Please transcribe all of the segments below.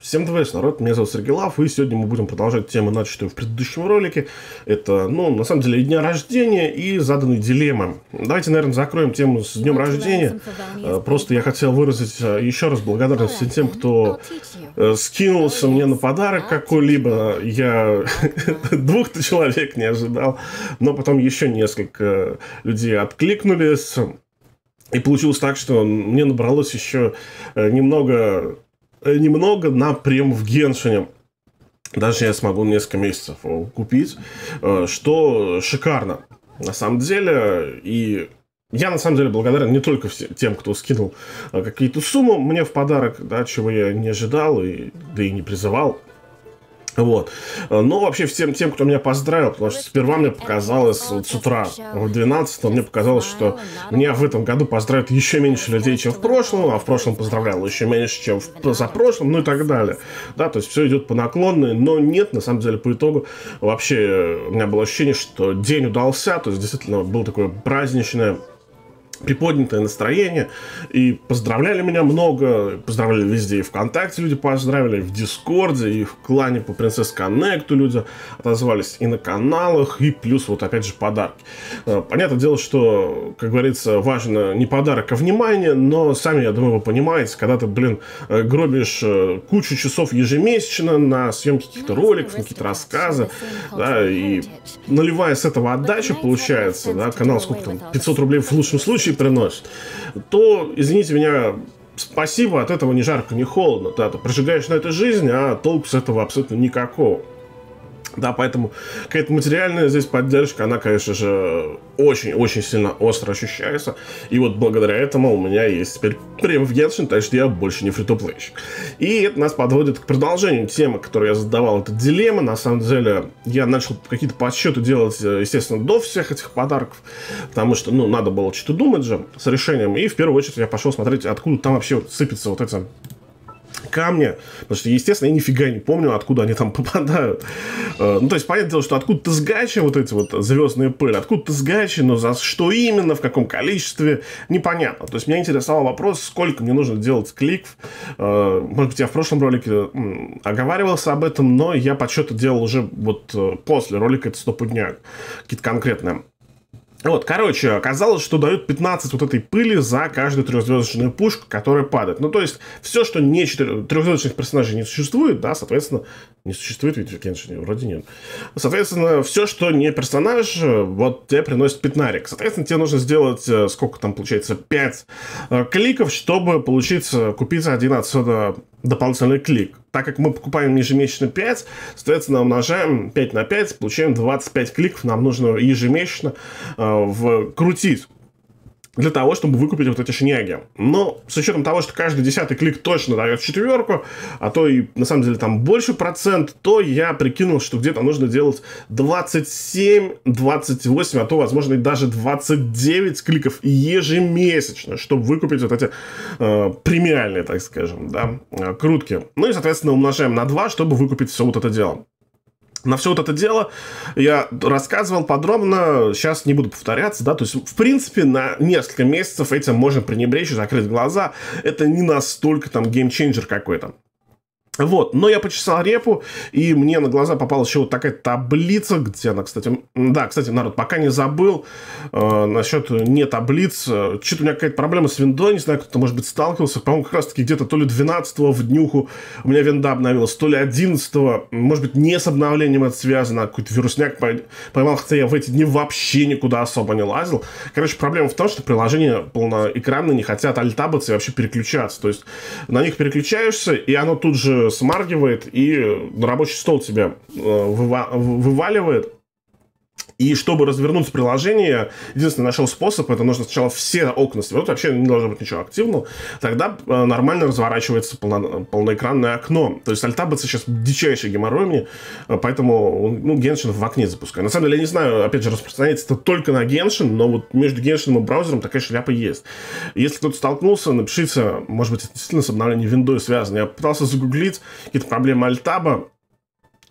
Всем привет, народ, меня зовут Сергей Лав, и сегодня мы будем продолжать тему, начатую в предыдущем ролике. Это, ну, на самом деле, дня рождения и заданные дилеммы. Давайте, наверное, закроем тему с днем рождения. Э, просто я хотел выразить э, еще раз благодарность всем тем, кто э, скинулся мне на подарок какой-либо. Я двух-то человек не ожидал, но потом еще несколько людей откликнулись. И получилось так, что мне набралось еще немного Э, немного на прем в Геншине. Даже я смогу несколько месяцев купить, э, что шикарно. На самом деле, и я на самом деле благодарен не только всем, тем, кто скинул э, какие-то суммы мне в подарок, да, чего я не ожидал, и, да и не призывал. Вот. Э, но ну, вообще всем тем, кто меня поздравил, потому что сперва мне показалось вот с утра, в 12 мне показалось, что меня в этом году поздравят еще меньше людей, чем в прошлом, а в прошлом поздравлял еще меньше, чем в запрошлом, ну и так далее. Да, то есть все идет по наклонной, но нет, на самом деле, по итогу вообще э, у меня было ощущение, что день удался, то есть действительно был такое праздничное приподнятое настроение. И поздравляли меня много, поздравляли везде и ВКонтакте люди поздравили, и в Дискорде, и в клане по Принцесс Коннекту люди отозвались и на каналах, и плюс вот опять же подарки. Э, понятное дело, что, как говорится, важно не подарок, а внимание, но сами, я думаю, вы понимаете, когда ты, блин, э, гробишь э, кучу часов ежемесячно на съемки ну, каких-то роликов, на какие-то рассказы, да, и наливая с этого отдачи, получается, да, канал сколько там, 500 рублей в лучшем случае, случае приносит, то, извините меня, спасибо, от этого ни жарко, ни холодно. Да, ты прожигаешь на этой жизни, а толку с этого абсолютно никакого. Да, поэтому какая-то материальная здесь поддержка, она, конечно же, очень-очень сильно остро ощущается. И вот благодаря этому у меня есть теперь прем в Genshin, так что я больше не фритуплейщик. И это нас подводит к продолжению темы, которую я задавал, это дилемма. На самом деле, я начал какие-то подсчеты делать, э, естественно, до всех этих подарков, потому что, ну, надо было что-то думать же с решением. И в первую очередь я пошел смотреть, откуда там вообще вот сыпется вот эта камня, потому что, естественно, я нифига не помню, откуда они там попадают. Э, ну, то есть, понятное дело, что откуда-то с гачи вот эти вот звездные пыли, откуда-то с гачи, но за что именно, в каком количестве, непонятно. То есть, меня интересовал вопрос, сколько мне нужно делать кликов. Э, может быть, я в прошлом ролике оговаривался об этом, но я подсчеты делал уже вот э, после ролика «Это стопудняк», какие-то конкретные. Вот, короче, оказалось, что дают 15 вот этой пыли за каждую трехзвездочную пушку, которая падает. Ну, то есть, все, что не четыре... трехзвездочных персонажей не существует, да, соответственно, не существует, ведь, конечно, вроде нет. Соответственно, все, что не персонаж, вот тебе приносит пятнарик. Соответственно, тебе нужно сделать, э, сколько там получается, 5 э, кликов, чтобы получить, купить один отсюда дополнительный клик. Так как мы покупаем ежемесячно 5, соответственно, умножаем 5 на 5, получаем 25 кликов, нам нужно ежемесячно э, вкрутить для того, чтобы выкупить вот эти шняги. Но с учетом того, что каждый десятый клик точно дает четверку, а то и на самом деле там больше процент, то я прикинул, что где-то нужно делать 27, 28, а то, возможно, и даже 29 кликов ежемесячно, чтобы выкупить вот эти э, премиальные, так скажем, да, э, крутки. Ну и, соответственно, умножаем на 2, чтобы выкупить все вот это дело на все вот это дело я рассказывал подробно, сейчас не буду повторяться, да, то есть, в принципе, на несколько месяцев этим можно пренебречь и закрыть глаза, это не настолько там геймченджер какой-то. Вот, но я почесал репу, и мне на глаза попалась еще вот такая таблица, где она, кстати, да, кстати, народ, пока не забыл э, насчет не таблиц, э, что-то у меня какая-то проблема с виндой, не знаю, кто-то, может быть, сталкивался, по-моему, как раз-таки где-то то ли 12 в днюху у меня винда обновилась, то ли 11 может быть, не с обновлением это связано, а какой-то вирусняк поймал, хотя я в эти дни вообще никуда особо не лазил. Короче, проблема в том, что приложения полноэкранно не хотят альтабаться и вообще переключаться, то есть на них переключаешься, и оно тут же смаргивает и на рабочий стол тебя э, вываливает. И чтобы развернуть приложение, единственный нашел способ, это нужно сначала все окна свернуть, вообще не должно быть ничего активного, тогда э, нормально разворачивается полно, полноэкранное окно. То есть альтабаться сейчас дичайший геморрой мне, э, поэтому, ну, Геншин в окне запускаю. На самом деле, я не знаю, опять же, распространяется это только на Геншин, но вот между Геншином и браузером такая шляпа есть. Если кто-то столкнулся, напишите, может быть, это действительно с обновлением Windows связано. Я пытался загуглить какие-то проблемы альтаба,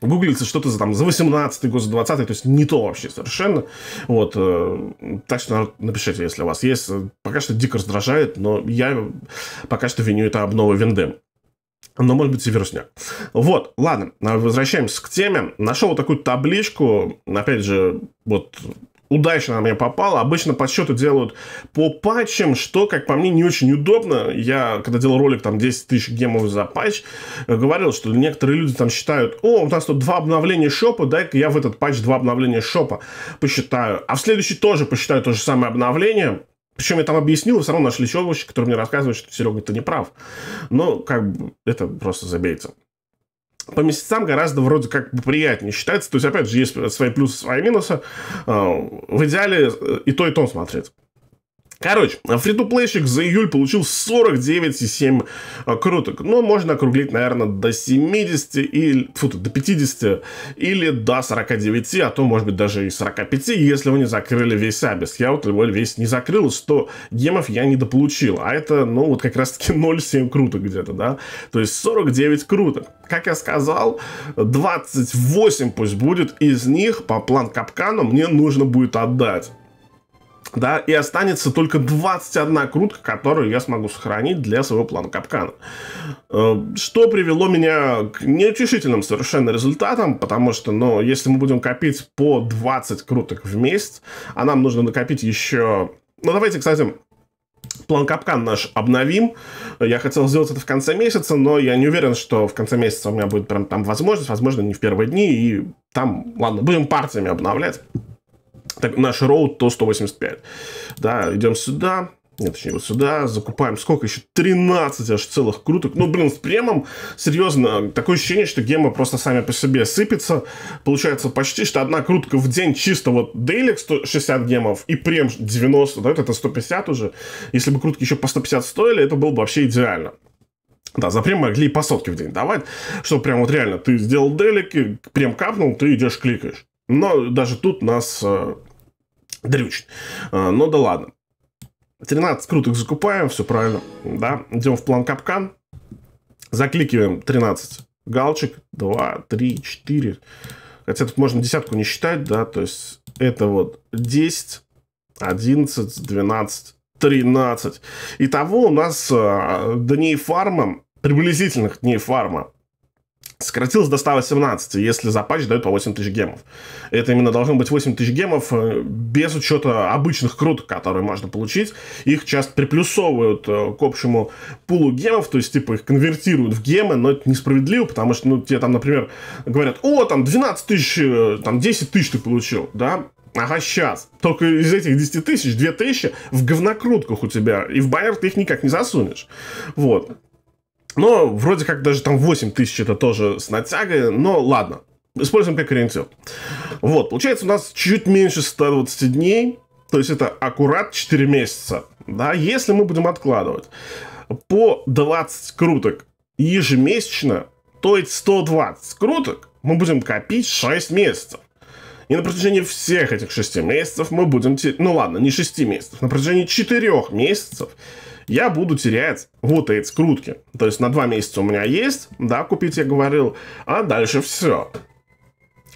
гуглится что-то за, там, за 18-й год, за 20-й, то есть не то вообще совершенно. Вот, э, так что напишите, если у вас есть. Пока что дико раздражает, но я пока что виню это обновы Вендем. Но, может быть, и вирусняк. Вот, ладно, э, возвращаемся к теме. Нашел вот такую табличку, опять же, вот удачно она мне попала. Обычно подсчеты делают по патчам, что, как по мне, не очень удобно. Я, когда делал ролик, там, 10 тысяч гемов за патч, э, говорил, что некоторые люди там считают, о, у нас тут два обновления шопа, дай-ка я в этот патч два обновления шопа посчитаю. А в следующий тоже посчитаю то же самое обновление. Причем я там объяснил, и все равно нашли человека, который мне рассказывают, что Серега, ты не прав. Но как бы это просто забейте по месяцам гораздо вроде как бы приятнее считается. То есть, опять же, есть свои плюсы, свои минусы. А, в идеале и то, и то смотреть. Короче, фри-то-плейщик за июль получил 49,7 а, круток. Ну, можно округлить, наверное, до 70 или... Фу, до 50 или до 49, а то, может быть, даже и 45, если вы не закрыли весь абис. Я вот его весь не закрыл, 100 гемов я недополучил. А это, ну, вот как раз-таки 0,7 круток где-то, да? То есть 49 круток. Как я сказал, 28 пусть будет, из них по план капкану мне нужно будет отдать да, и останется только 21 крутка, которую я смогу сохранить для своего плана капкана. Э, что привело меня к неутешительным совершенно результатам, потому что, ну, если мы будем копить по 20 круток в месяц, а нам нужно накопить еще... Ну, давайте, кстати, план капкан наш обновим. Я хотел сделать это в конце месяца, но я не уверен, что в конце месяца у меня будет прям там возможность, возможно, не в первые дни, и там, ладно, будем партиями обновлять так, наш роут то 185. Да, идем сюда, нет, точнее, вот сюда закупаем сколько еще? 13 аж целых круток. Ну, блин, с премом, серьезно, такое ощущение, что гемы просто сами по себе сыпятся. Получается почти, что одна крутка в день чисто вот дейлик 160 гемов и прем 90, да, это 150 уже. Если бы крутки еще по 150 стоили, это было бы вообще идеально. Да, за прем могли и по сотке в день давать, что прям вот реально ты сделал делик, прем капнул, ты идешь кликаешь. Но даже тут нас э, дрючит. А, Но ну да ладно. 13 крутых закупаем, все правильно, да. Идем в план капкан. Закликиваем 13 галочек. 2, 3, 4. Хотя тут можно десятку не считать, да. То есть это вот 10, 11, 12, 13. Итого у нас а, дней фарма, приблизительных дней фарма сократилось до 118, если за патч дают по 8 тысяч гемов. Это именно должно быть 8 тысяч гемов э, без учета обычных круток, которые можно получить. Их часто приплюсовывают э, к общему пулу гемов, то есть типа их конвертируют в гемы, но это несправедливо, потому что ну, тебе там, например, говорят, о, там 12 тысяч, э, там 10 тысяч ты получил, да, Ага, сейчас. Только из этих 10 тысяч, 2 тысячи в говнокрутках у тебя. И в баннер ты их никак не засунешь. Вот. Но вроде как даже там 8 тысяч это тоже с натягой, но ладно. Используем как ориентир. Вот, получается у нас чуть меньше 120 дней, то есть это аккурат 4 месяца, да, если мы будем откладывать по 20 круток ежемесячно, то есть 120 круток мы будем копить 6 месяцев. И на протяжении всех этих 6 месяцев мы будем... Ну ладно, не 6 месяцев, на протяжении 4 месяцев я буду терять вот эти скрутки. То есть на два месяца у меня есть, да, купить я говорил, а дальше все.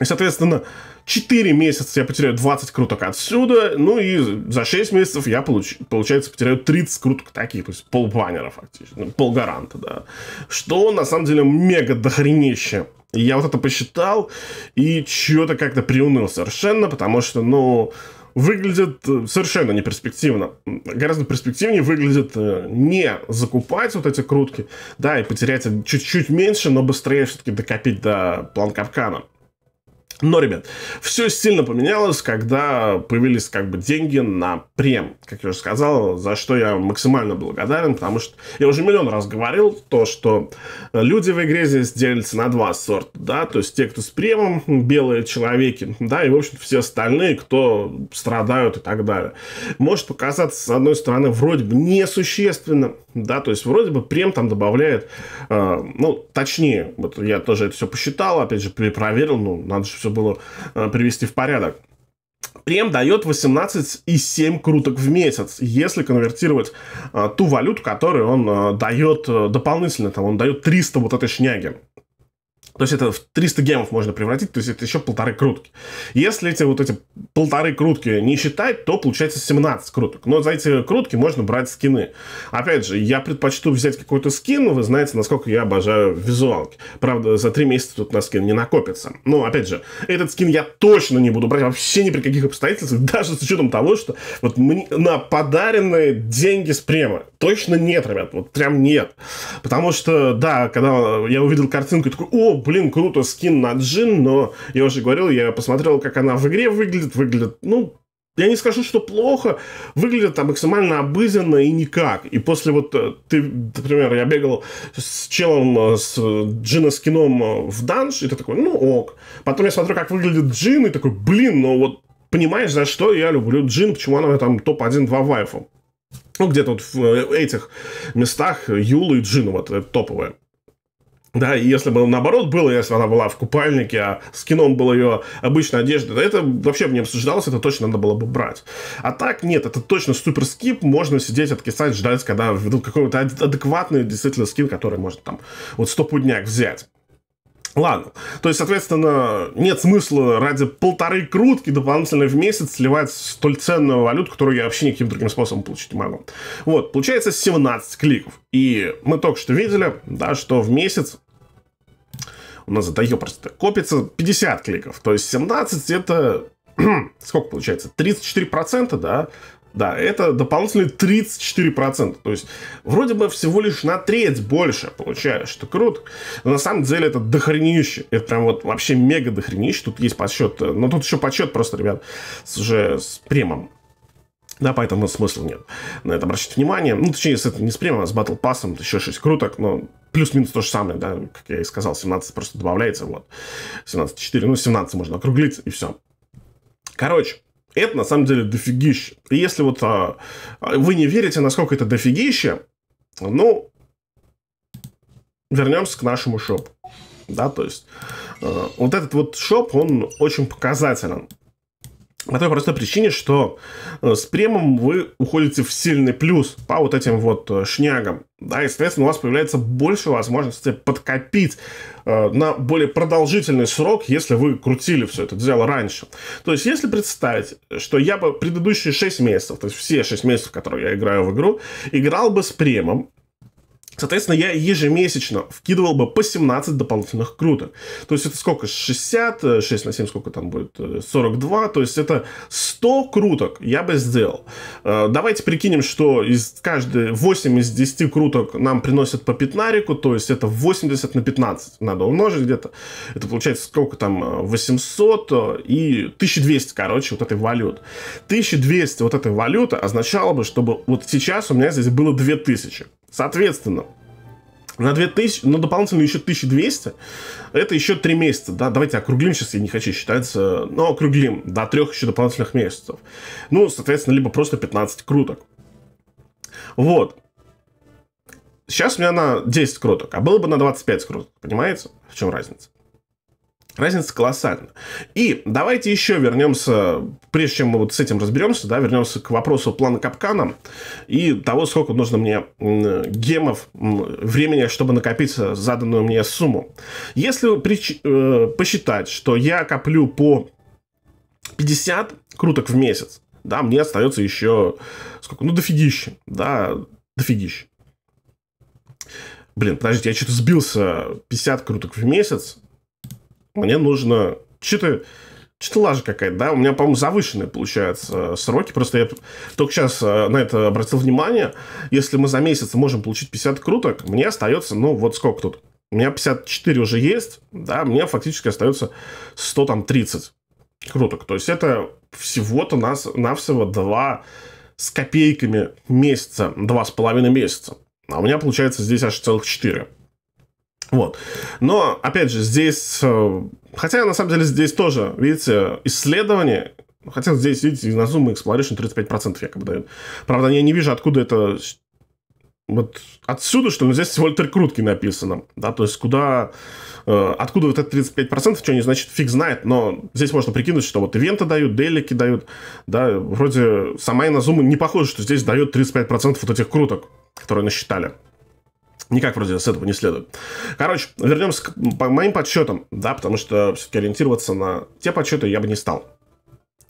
И, соответственно, 4 месяца я потеряю 20 круток отсюда, ну и за 6 месяцев я, получ... получается, потеряю 30 круток таких, то есть полбаннера фактически, ну, полгаранта, да. Что на самом деле мега дохренище. И я вот это посчитал, и чего-то как-то приуныл совершенно, потому что, ну, выглядит э, совершенно не Гораздо перспективнее выглядит э, не закупать вот эти крутки, да, и потерять чуть-чуть меньше, но быстрее все-таки докопить до план капкана. Но, ребят, все сильно поменялось, когда появились как бы деньги на прем, как я уже сказал, за что я максимально благодарен, потому что я уже миллион раз говорил то, что люди в игре здесь делятся на два сорта, да, то есть те, кто с премом, белые человеки, да, и, в общем все остальные, кто страдают и так далее. Может показаться, с одной стороны, вроде бы несущественно, да, то есть вроде бы прем там добавляет, э, ну, точнее, вот я тоже это все посчитал, опять же, перепроверил, ну, надо же все было э, привести в порядок. Прем дает 18,7 круток в месяц, если конвертировать а, ту валюту, которую он а, дает дополнительно, там он дает 300 вот этой шняги. То есть это в 300 гемов можно превратить, то есть это еще полторы крутки. Если эти вот эти полторы крутки не считать, то получается 17 круток. Но за эти крутки можно брать скины. Опять же, я предпочту взять какой-то скин, вы знаете, насколько я обожаю визуалки. Правда, за три месяца тут на скин не накопится. Но, опять же, этот скин я точно не буду брать вообще ни при каких обстоятельствах, даже с учетом того, что вот мне на подаренные деньги с према точно нет, ребят, вот прям нет. Потому что, да, когда я увидел картинку, я такой, о, блин, круто, скин на Джин, но я уже говорил, я посмотрел, как она в игре выглядит, выглядит, ну, я не скажу, что плохо, выглядит там максимально обыденно и никак. И после вот, э, ты, например, я бегал с челом, э, с Джина скином э, в данж, и ты такой, ну ок. Потом я смотрю, как выглядит Джин, и такой, блин, ну вот понимаешь, за что я люблю Джин, почему она там топ-1-2 вайфа. Ну, где-то вот в этих местах Юла и Джин, вот топовая. Да, и если бы наоборот было, если она была в купальнике, а с кином была ее обычная одежда, это вообще бы не обсуждалось, это точно надо было бы брать. А так нет, это точно супер скип, можно сидеть, откисать, ждать, когда ведут какой-то адекватный действительно скин, который можно там вот стопудняк взять. Ладно. То есть, соответственно, нет смысла ради полторы крутки дополнительно в месяц сливать столь ценную валюту, которую я вообще никаким другим способом получить не могу. Вот, получается 17 кликов. И мы только что видели, да, что в месяц у нас это просто копится 50 кликов. То есть 17 это сколько получается? 34%, да, да, это дополнительные 34%. То есть, вроде бы всего лишь на треть больше получаешь. Что круто. Но на самом деле это дохренище. Это прям вот вообще мега дохренище. Тут есть подсчет. Э, но тут еще подсчет просто, ребят, с, уже с премом. Да, поэтому смысла нет на это обращать внимание. Ну, точнее, с это не с премом а с батл пассом, еще 6 круток, но плюс-минус то же самое, да, как я и сказал, 17 просто добавляется, вот, 17.4, ну, 17 можно округлить, и все. Короче, это на самом деле дофигище. И если вот а, вы не верите, насколько это дофигище, ну, вернемся к нашему шопу. Да, то есть э, вот этот вот шоп, он очень показателен. По той простой причине, что э, с премом вы уходите в сильный плюс по вот этим вот э, шнягам. Да, и, соответственно, у вас появляется больше возможности подкопить э, на более продолжительный срок, если вы крутили все это дело раньше. То есть, если представить, что я бы предыдущие 6 месяцев, то есть все 6 месяцев, которые я играю в игру, играл бы с премом, Соответственно, я ежемесячно вкидывал бы по 17 дополнительных круток. То есть это сколько? 60, 6 э, на 7 сколько там будет? 42. Э, То есть это 100 круток я бы сделал. Э, давайте прикинем, что из каждой 8 из 10 круток нам приносят по пятнарику. То есть это 80 на 15 надо умножить где-то. Это получается сколько там? 800 и 1200, короче, вот этой валюты. 1200 вот этой валюты означало бы, чтобы вот сейчас у меня здесь было 2000. Соответственно, на 2000, на ну, дополнительно еще 1200, это еще 3 месяца, да, давайте округлим, сейчас я не хочу считать, но округлим, до 3 еще дополнительных месяцев. Ну, соответственно, либо просто 15 круток. Вот. Сейчас у меня на 10 круток, а было бы на 25 круток, понимаете, в чем разница? Разница колоссальна. И давайте еще вернемся, прежде чем мы вот с этим разберемся, да, вернемся к вопросу плана капкана и того, сколько нужно мне гемов времени, чтобы накопиться заданную мне сумму. Если прич... Э, посчитать, что я коплю по 50 круток в месяц, да, мне остается еще сколько? Ну, дофигище, да, дофигище. Блин, подождите, я что-то сбился. 50 круток в месяц мне нужно... Что-то что-то лажа какая-то, да? У меня, по-моему, завышенные, получаются э, сроки. Просто я только сейчас э, на это обратил внимание. Если мы за месяц можем получить 50 круток, мне остается, ну, вот сколько тут? У меня 54 уже есть, да, мне фактически остается 100, там, 30 круток. То есть это всего-то нас навсего 2 с копейками месяца, 2,5 месяца. А у меня получается здесь аж целых 4. Вот. Но, опять же, здесь... Э, хотя, на самом деле, здесь тоже, видите, исследование... Хотя здесь, видите, на Zoom Exploration 35% якобы дают. Правда, я не вижу, откуда это... Вот отсюда, что ли, здесь Вольтер Крутки написано. Да, то есть куда... Э, откуда вот это 35%, что они значит, фиг знает, но здесь можно прикинуть, что вот ивенты дают, делики дают, да, вроде сама и на Zoom не похоже, что здесь дают 35% вот этих круток, которые насчитали. Никак вроде с этого не следует. Короче, вернемся к по моим подсчетам, да, потому что все-таки ориентироваться на те подсчеты я бы не стал.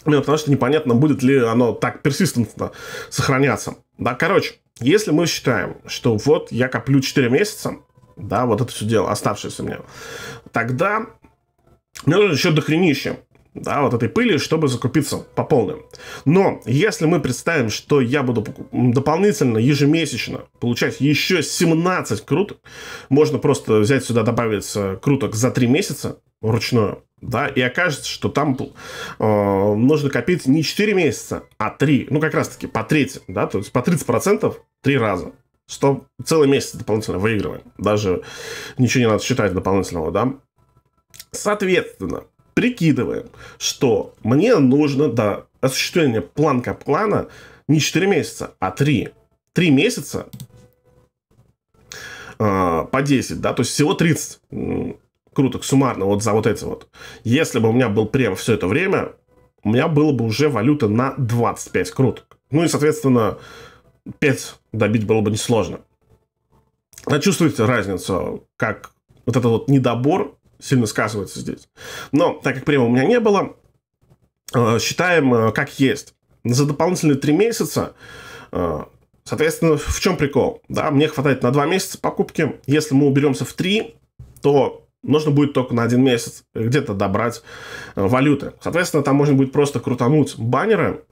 Именно ну, потому что непонятно, будет ли оно так персистентно сохраняться. Да, короче, если мы считаем, что вот я коплю 4 месяца, да, вот это все дело, оставшееся мне, тогда мне нужно еще дохренище да, вот этой пыли, чтобы закупиться по полным. Но если мы представим, что я буду дополнительно ежемесячно получать еще 17 круток, можно просто взять сюда, добавить э, круток за 3 месяца вручную, да, и окажется, что там э, нужно копить не 4 месяца, а 3, ну как раз таки по трети, да, то есть по 30% 3 раза. 100, целый месяц дополнительно выигрываем. Даже ничего не надо считать дополнительного, да. Соответственно, прикидываем, что мне нужно до осуществления планка плана не 4 месяца, а 3. 3 месяца э, по 10, да, то есть всего 30 круток суммарно вот за вот эти вот. Если бы у меня был прем все это время, у меня было бы уже валюта на 25 круток. Ну и, соответственно, 5 добить было бы несложно. А чувствуете разницу, как вот этот вот недобор сильно сказывается здесь. Но так как приема у меня не было, э, считаем э, как есть. За дополнительные три месяца, э, соответственно, в чем прикол? Да, мне хватает на два месяца покупки. Если мы уберемся в три, то нужно будет только на один месяц где-то добрать валюты. Соответственно, там можно будет просто крутануть баннеры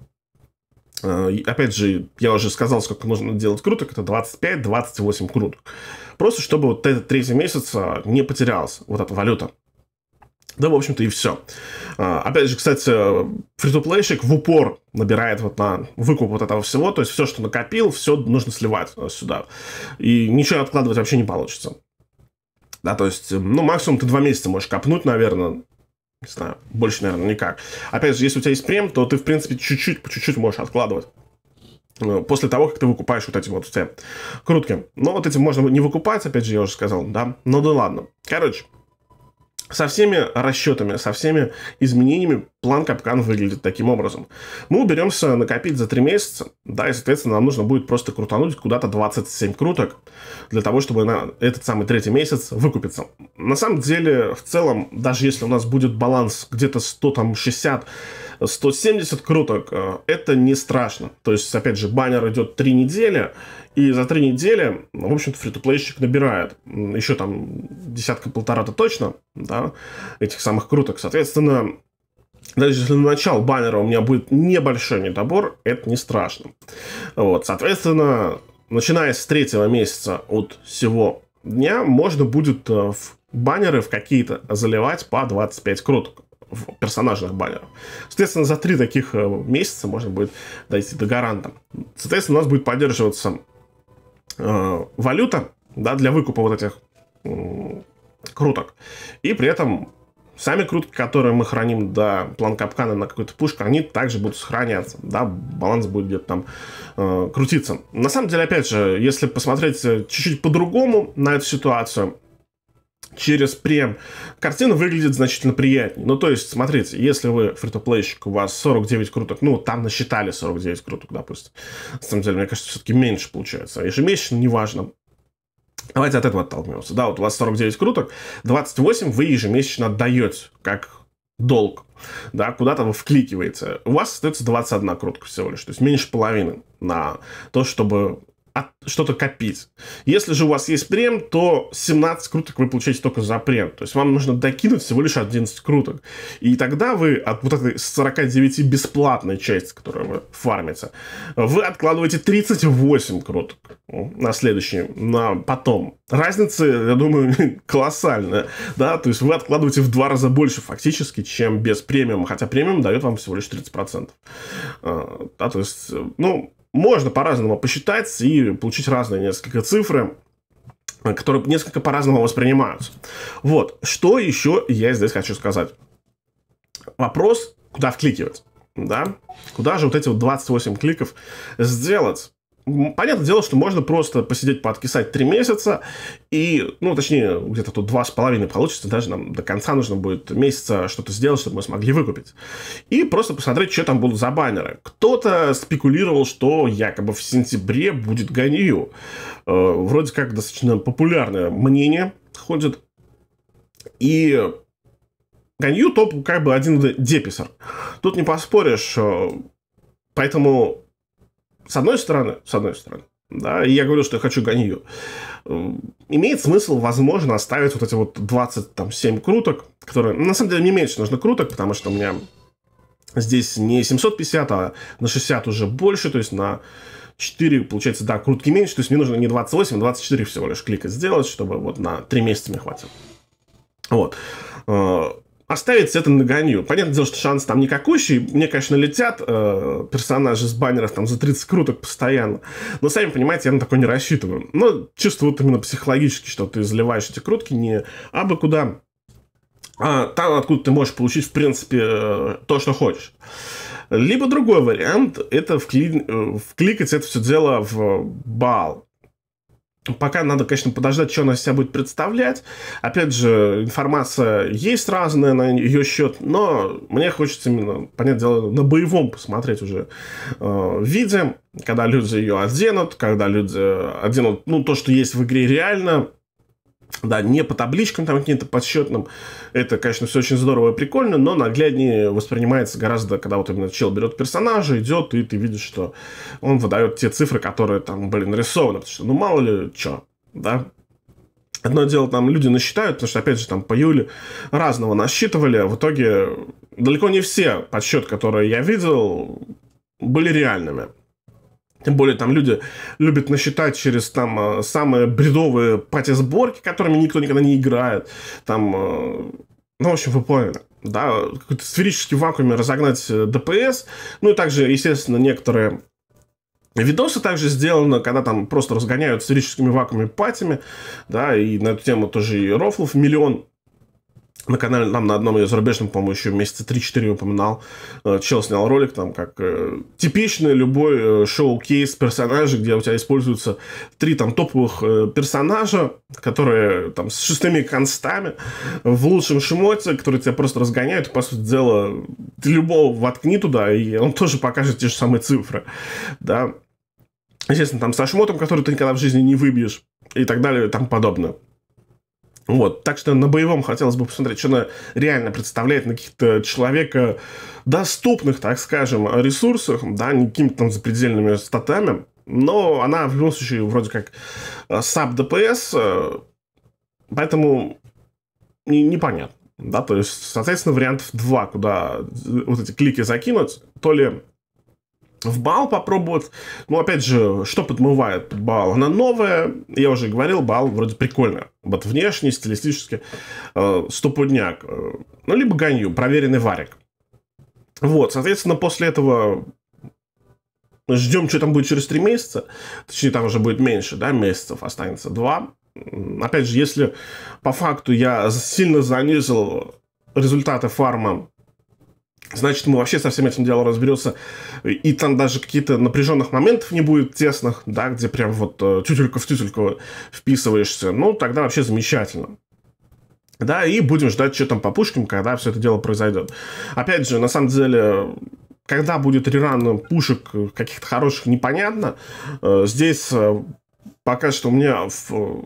Э, опять же, я уже сказал, сколько нужно делать круток, это 25-28 круток. Просто чтобы вот этот третий месяц а, не потерялся, вот эта валюта. Да, в общем-то, и все. А, опять же, кстати, фритуплейщик в упор набирает вот на выкуп вот этого всего, то есть все, что накопил, все нужно сливать э, сюда. И ничего откладывать вообще не получится. Да, то есть, ну, максимум ты два месяца можешь копнуть, наверное, не знаю, больше, наверное, никак. Опять же, если у тебя есть прем, то ты, в принципе, чуть-чуть по чуть-чуть можешь откладывать ну, после того, как ты выкупаешь вот эти вот все крутки. Но вот эти можно не выкупать, опять же, я уже сказал, да? Ну да ладно. Короче, со всеми расчетами, со всеми изменениями план капкан выглядит таким образом. Мы уберемся накопить за 3 месяца, да, и, соответственно, нам нужно будет просто крутануть куда-то 27 круток для того, чтобы на этот самый третий месяц выкупиться. На самом деле, в целом, даже если у нас будет баланс где-то 100, там, 60, 170 круток, э, это не страшно. То есть, опять же, баннер идет 3 недели, и за три недели, в общем-то, фритуплейщик набирает еще там десятка-полтора-то точно, да, этих самых круток. Соответственно, даже если на начало баннера у меня будет небольшой недобор, это не страшно. Вот, соответственно, начиная с третьего месяца от всего дня, можно будет э, в баннеры в какие-то заливать по 25 круток в персонажных баннеров. Соответственно, за три таких э, месяца можно будет дойти до гаранта. Соответственно, у нас будет поддерживаться э, валюта да, для выкупа вот этих э, круток. И при этом сами крутки, которые мы храним до план капкана на какую-то пушку, они также будут сохраняться, да, баланс будет где-то там э, крутиться. На самом деле, опять же, если посмотреть э, чуть-чуть по-другому на эту ситуацию, через прем, картина выглядит значительно приятнее. Ну, то есть, смотрите, если вы фритуплейщик, у вас 49 круток, ну, там насчитали 49 круток, допустим. На самом деле, мне кажется, все-таки меньше получается. Ежемесячно, неважно. Давайте от этого оттолкнемся. Да, вот у вас 49 круток, 28 вы ежемесячно отдаете, как долг, да, куда-то вы вкликиваете. У вас остается 21 крутка всего лишь, то есть меньше половины на то, чтобы что-то копить. Если же у вас есть прем, то 17 круток вы получаете только за прем. То есть вам нужно докинуть всего лишь 11 круток. И тогда вы от вот этой 49 бесплатной части, которую вы фармите, вы откладываете 38 круток на следующий, на потом. Разница, я думаю, колоссальная. Да? То есть вы откладываете в два раза больше фактически, чем без премиума. Хотя премиум дает вам всего лишь 30%. А, да, то есть, ну, можно по-разному посчитать и получить разные несколько цифры которые несколько по-разному воспринимаются. Вот, что еще я здесь хочу сказать. Вопрос, куда вкликивать, да? Куда же вот эти вот 28 кликов сделать? понятное дело, что можно просто посидеть, пооткисать три месяца, и, ну, точнее, где-то тут два с половиной получится, даже нам до конца нужно будет месяца что-то сделать, чтобы мы смогли выкупить. И просто посмотреть, что там будут за баннеры. Кто-то спекулировал, что якобы в сентябре будет Ганью. Э, вроде как достаточно популярное мнение ходит. И Ганью топ как бы один деписер. Тут не поспоришь, э, поэтому с одной стороны, с одной стороны, да, и я говорю, что я хочу гонью. Имеет смысл, возможно, оставить вот эти вот 27 круток, которые, на самом деле, мне меньше нужно круток, потому что у меня здесь не 750, а на 60 уже больше, то есть на 4, получается, да, крутки меньше, то есть мне нужно не 28, а 24 всего лишь клика сделать, чтобы вот на 3 месяца мне хватило. Вот. Э, оставить это на гоню. Понятное дело, что шанс там никакущий. Мне, конечно, летят э, персонажи с баннеров там за 30 круток постоянно. Но, сами понимаете, я на такое не рассчитываю. Но чувствую вот именно психологически, что ты заливаешь эти крутки не абы куда, а там, откуда ты можешь получить, в принципе, э, то, что хочешь. Либо другой вариант – это вкли... Э, вкликать это все дело в бал. Пока надо, конечно, подождать, что она себя будет представлять. Опять же, информация есть разная на ее счет, но мне хочется именно, понятное дело, на боевом посмотреть уже э, виде, когда люди ее оденут, когда люди оденут, ну, то, что есть в игре реально, да, не по табличкам там каким-то подсчетным. Это, конечно, все очень здорово и прикольно, но нагляднее воспринимается гораздо, когда вот именно чел берет персонажа, идет, и ты видишь, что он выдает те цифры, которые там были нарисованы. Потому что, ну, мало ли, что, да, Одно дело, там люди насчитают, потому что, опять же, там по Юле разного насчитывали. А в итоге далеко не все подсчет, которые я видел, были реальными. Тем более там люди любят насчитать через там э, самые бредовые пати-сборки, которыми никто никогда не играет. Там, э, ну, в общем, вы поняли. Да, какой-то сферический вакууме разогнать э, ДПС. Ну и также, естественно, некоторые Видосы также сделаны, когда там просто разгоняют сферическими вакуумами патями, да, и на эту тему тоже и рофлов миллион на канале, нам на одном ее зарубежном, по-моему, еще месяца 3-4 упоминал. Э, чел снял ролик, там как э, типичный любой э, шоу-кейс персонажей, где у тебя используются три там топовых э, персонажа, которые там с шестыми констами, в лучшем шмоте, которые тебя просто разгоняют, и, по сути дела, ты любого воткни туда, и он тоже покажет те же самые цифры, да. Естественно, там со шмотом, который ты никогда в жизни не выбьешь, и так далее, и тому подобное. Вот, так что на боевом хотелось бы посмотреть, что она реально представляет на каких-то человека доступных, так скажем, ресурсах, да, не какими-то там запредельными статами, но она в любом случае вроде как э, саб ДПС, э, поэтому не, непонятно, да, то есть, соответственно, вариантов два, куда э, вот эти клики закинуть, то ли в бал попробуют, Ну, опять же, что подмывает под бал? Она новая, я уже говорил, бал вроде прикольно. Вот внешне, стилистически, э, стопудняк. Э, ну, либо ганью, проверенный варик. Вот, соответственно, после этого ждем, что там будет через три месяца. Точнее, там уже будет меньше, да, месяцев останется два, Опять же, если по факту я сильно занизил результаты фарма Значит, мы вообще со всем этим делом разберемся. И там даже какие-то напряженных моментов не будет тесных, да, где прям вот э, тютелька в тютельку вписываешься. Ну, тогда вообще замечательно. Да, и будем ждать, что там по пушкам, когда все это дело произойдет. Опять же, на самом деле, когда будет реран пушек каких-то хороших, непонятно. Э, здесь э, пока что у меня в,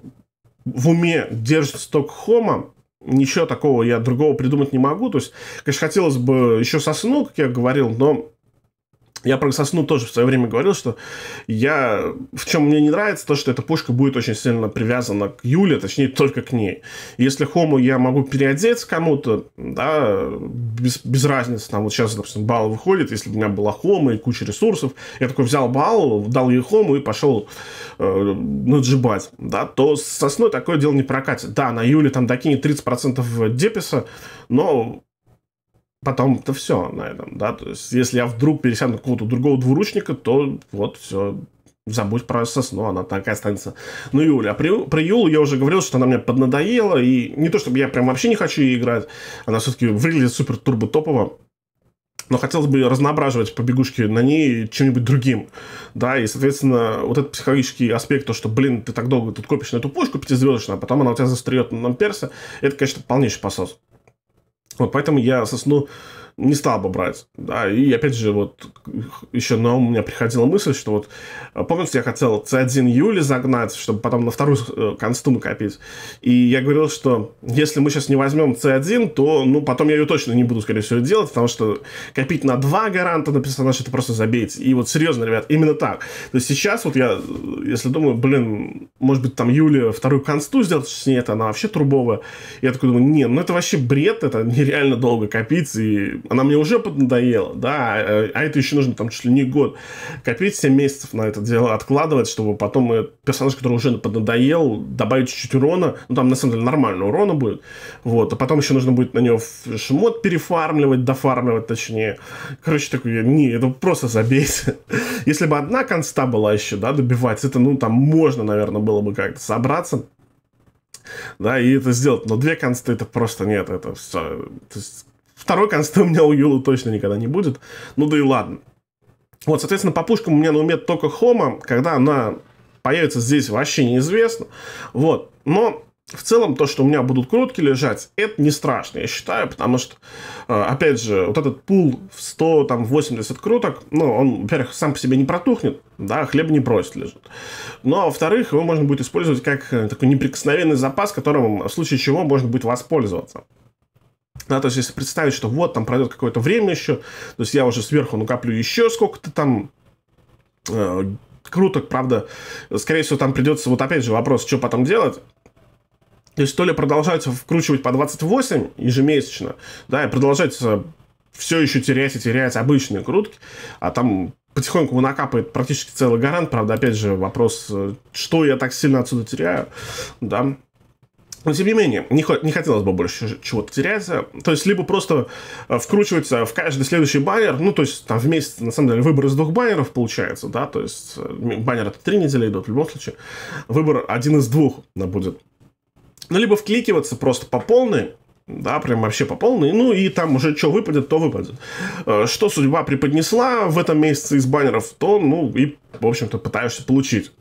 в уме держится только Хома, ничего такого я другого придумать не могу. То есть, конечно, хотелось бы еще сосну, как я говорил, но я про сосну тоже в свое время говорил, что я... В чем мне не нравится, то, что эта пушка будет очень сильно привязана к Юле, точнее, только к ней. Если Хому я могу переодеть кому-то, да, без, без разницы, там вот сейчас, допустим, Бала выходит, если бы у меня была Хома и куча ресурсов, я такой взял Балу, дал ей Хому и пошел э, наджибать, да, то с сосной такое дело не прокатит. Да, на Юле там докинет 30% деписа, но потом-то все на этом, да, то есть если я вдруг пересяду какого-то другого двуручника, то вот все, забудь про сосну, она такая останется Ну Юле. А при, при Юлу я уже говорил, что она мне поднадоела, и не то чтобы я прям вообще не хочу ее играть, она все-таки выглядит супер турбо топово, но хотелось бы разноображивать побегушки на ней чем-нибудь другим, да, и, соответственно, вот этот психологический аспект, то, что, блин, ты так долго тут копишь на эту пушку пятизвездочную, а потом она у тебя застреет на персе, это, конечно, полнейший посос. Вот поэтому я сосну не стал бы брать. Да, и опять же, вот еще на ум у меня приходила мысль, что вот, э, помните, я хотел C1 Юли загнать, чтобы потом на вторую э, консту накопить. И я говорил, что если мы сейчас не возьмем C1, то, ну, потом я ее точно не буду, скорее всего, делать, потому что копить на два гаранта на персонажа, это просто забейте. И вот серьезно, ребят, именно так. То есть сейчас вот я, если думаю, блин, может быть, там Юли вторую консту сделать, с ней это она вообще трубовая. Я такой думаю, не, ну это вообще бред, это нереально долго копить, и она мне уже поднадоела, да, а, а это еще нужно там чуть ли не год копить 7 месяцев на это дело, откладывать, чтобы потом персонаж, который уже поднадоел, добавить чуть-чуть урона, ну там на самом деле нормально урона будет, вот, а потом еще нужно будет на него шмот перефармливать, дофармливать точнее. Короче, такой, не, это просто забейте. Если бы одна конста была еще, да, добивать, это, ну, там можно, наверное, было бы как-то собраться, да, и это сделать. Но две консты это просто нет, это все. То есть, второй конста у меня у Юлы точно никогда не будет. Ну да и ладно. Вот, соответственно, по пушкам у меня на уме только Хома. Когда она появится здесь, вообще неизвестно. Вот, но в целом то, что у меня будут крутки лежать, это не страшно, я считаю, потому что, э, опять же, вот этот пул в 100, там, 80 круток, ну, он, во-первых, сам по себе не протухнет, да, хлеб не бросит лежит. Но, ну, а во-вторых, его можно будет использовать как э, такой неприкосновенный запас, которым в случае чего можно будет воспользоваться. Да, то есть, если представить, что вот там пройдет какое-то время еще, то есть я уже сверху накоплю еще сколько-то там э, круток, правда, скорее всего, там придется, вот опять же вопрос, что потом делать, то есть то ли продолжать вкручивать по 28 ежемесячно, да, и продолжать все еще терять и терять обычные крутки, а там потихоньку накапает практически целый гарант, правда, опять же, вопрос, э, что я так сильно отсюда теряю, да, но, тем не менее, не, не хотелось бы больше чего-то терять. То есть, либо просто э, вкручиваться в каждый следующий баннер. Ну, то есть, там в месяц, на самом деле, выбор из двух баннеров получается, да. То есть, э, баннер это три недели идут в любом случае. Выбор один из двух будет. Ну, либо вкликиваться просто по полной, да, прям вообще по полной. Ну и там уже что выпадет, то выпадет. Э, что судьба преподнесла в этом месяце из баннеров, то, ну и, в общем-то, пытаешься получить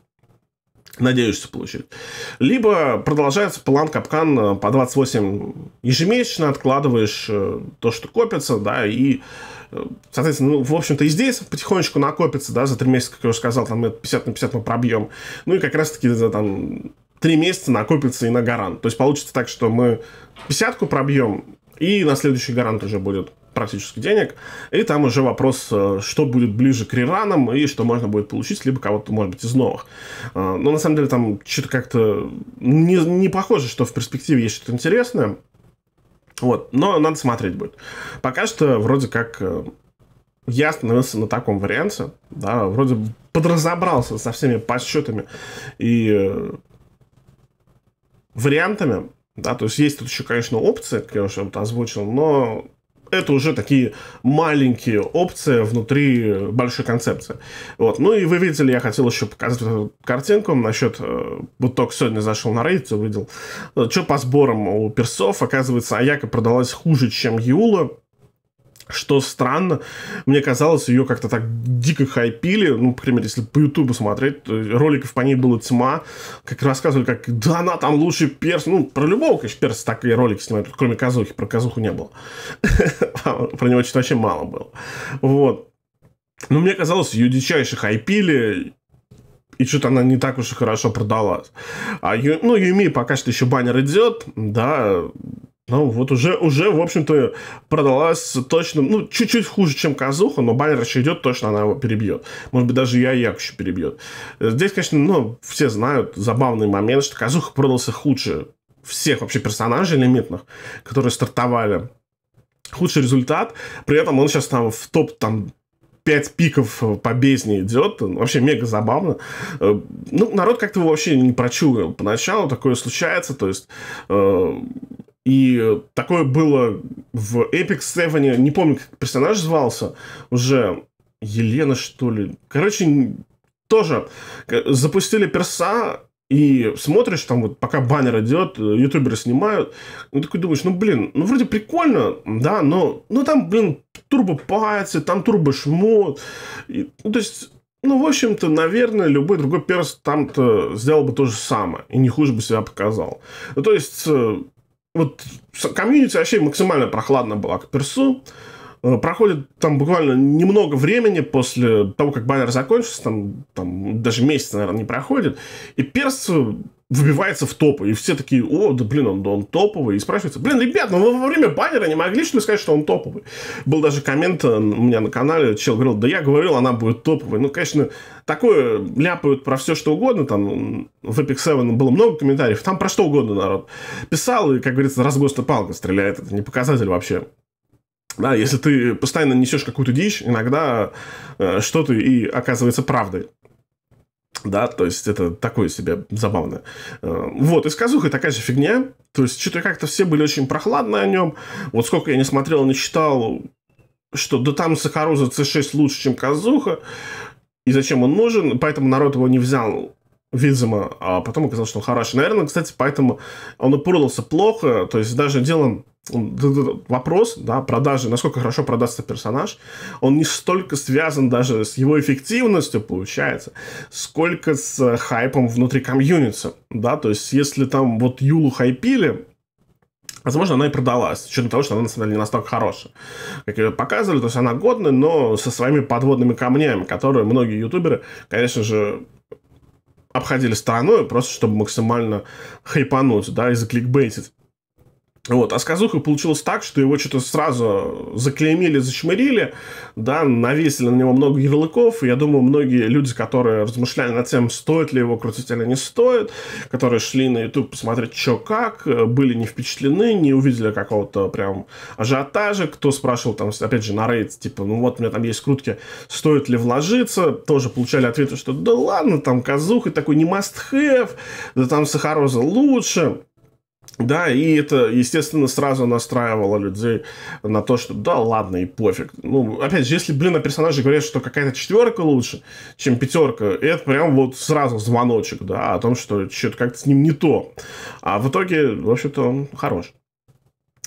надеюсь, что получит. Либо продолжается план капкан э, по 28 ежемесячно, откладываешь э, то, что копится, да, и э, соответственно, ну, в общем-то, и здесь потихонечку накопится, да, за три месяца, как я уже сказал, там 50 на 50 мы пробьем. Ну и как раз-таки за там три месяца накопится и на гарант. То есть получится так, что мы 50 пробьем, и на следующий гарант уже будет практически денег. И там уже вопрос, э, что будет ближе к реранам и что можно будет получить, либо кого-то, может быть, из новых. Э, но на самом деле там что-то как-то не, не похоже, что в перспективе есть что-то интересное. Вот, но надо смотреть будет. Пока что вроде как э, я остановился на таком варианте, да, вроде подразобрался со всеми подсчетами и вариантами, да, то есть есть тут еще, конечно, опции, как я уже вот озвучил, но это уже такие маленькие опции внутри большой концепции. Вот. Ну и вы видели, я хотел еще показать эту картинку насчет... Э, вот только сегодня зашел на Reddit, увидел, э, что по сборам у персов, оказывается, Аяка продалась хуже, чем Юла что странно, мне казалось, ее как-то так дико хайпили, ну, по крайней мере, если по Ютубу смотреть, роликов по ней было тьма, как рассказывали, как да она там лучший перс, ну, про любого, конечно, перс, так и ролик снимают, кроме Казухи, про Казуху не было. А про него что-то вообще мало было. Вот. Но мне казалось, ее дичайше хайпили, и что-то она не так уж и хорошо продалась. А, ну, Юми пока что еще баннер идет, да, ну, вот уже, уже, в общем-то, продалась точно, ну, чуть-чуть хуже, чем Казуха, но Байер еще идет, точно она его перебьет. Может быть, даже я Як еще перебьет. Здесь, конечно, ну, все знают забавный момент, что Казуха продался худше всех вообще персонажей лимитных, которые стартовали. Худший результат, при этом он сейчас там в топ там 5 пиков по бездне идет. Вообще мега забавно. Э, ну, народ как-то его вообще не прочугал. Поначалу такое случается. То есть э, и э, такое было в Epic Seven, не помню, как персонаж звался, уже Елена, что ли. Короче, тоже э, запустили перса, и смотришь, там вот пока баннер идет, э, ютуберы снимают, ну такой думаешь, ну блин, ну вроде прикольно, да, но ну там, блин, турбо пальцы, там турбо шмот. И, ну, то есть ну, в общем-то, наверное, любой другой перс там-то сделал бы то же самое и не хуже бы себя показал. Ну, то есть, вот комьюнити вообще максимально прохладно была к персу. Э, проходит там буквально немного времени после того, как баннер закончился, там, там даже месяц, наверное, не проходит, и перс выбивается в топы. И все такие, о, да блин, он, он топовый. И спрашивается, блин, ребят, ну вы во время баннера не могли что ли сказать, что он топовый? Был даже коммент э, у меня на канале, чел говорил, да я говорил, она будет топовой. Ну, конечно, такое ляпают про все что угодно. Там в Epic 7 было много комментариев, там про что угодно народ писал. И, как говорится, разгоста палка стреляет. Это не показатель вообще. Да, если ты постоянно несешь какую-то дичь, иногда э, что-то и оказывается правдой да, то есть это такое себе забавное, э, Вот, и с такая же фигня, то есть что-то как-то все были очень прохладны о нем, вот сколько я не смотрел, не читал, что да там Сахароза C6 лучше, чем Казуха, и зачем он нужен, поэтому народ его не взял, видимо, а потом оказалось, что он хороший. Наверное, кстати, поэтому он и продался плохо, то есть даже делом вопрос, да, продажи, насколько хорошо продастся персонаж, он не столько связан даже с его эффективностью, получается, сколько с хайпом внутри комьюнити, да, то есть если там вот Юлу хайпили, Возможно, она и продалась, еще на того, что она на самом деле не настолько хорошая. Как ее показывали, то есть она годная, но со своими подводными камнями, которые многие ютуберы, конечно же, обходили стороной, просто чтобы максимально хайпануть, да, и закликбейтить. Вот, а с получилось так, что его что-то сразу заклеймили, зачмырили, да, навесили на него много ярлыков, и я думаю, многие люди, которые размышляли над тем, стоит ли его крутить или не стоит, которые шли на YouTube посмотреть, что как, э, были не впечатлены, не увидели какого-то прям ажиотажа, кто спрашивал там, опять же, на рейд, типа, ну вот, у меня там есть крутки, стоит ли вложиться, тоже получали ответы, что да ладно, там Казуха такой не must have, да там Сахароза лучше, да, и это, естественно, сразу настраивало людей на то, что да, ладно, и пофиг. Ну, опять же, если, блин, о персонаже говорят, что какая-то четверка лучше, чем пятерка, это прям вот сразу звоночек, да, о том, что что-то как-то с ним не то. А в итоге, в общем-то, он хорош.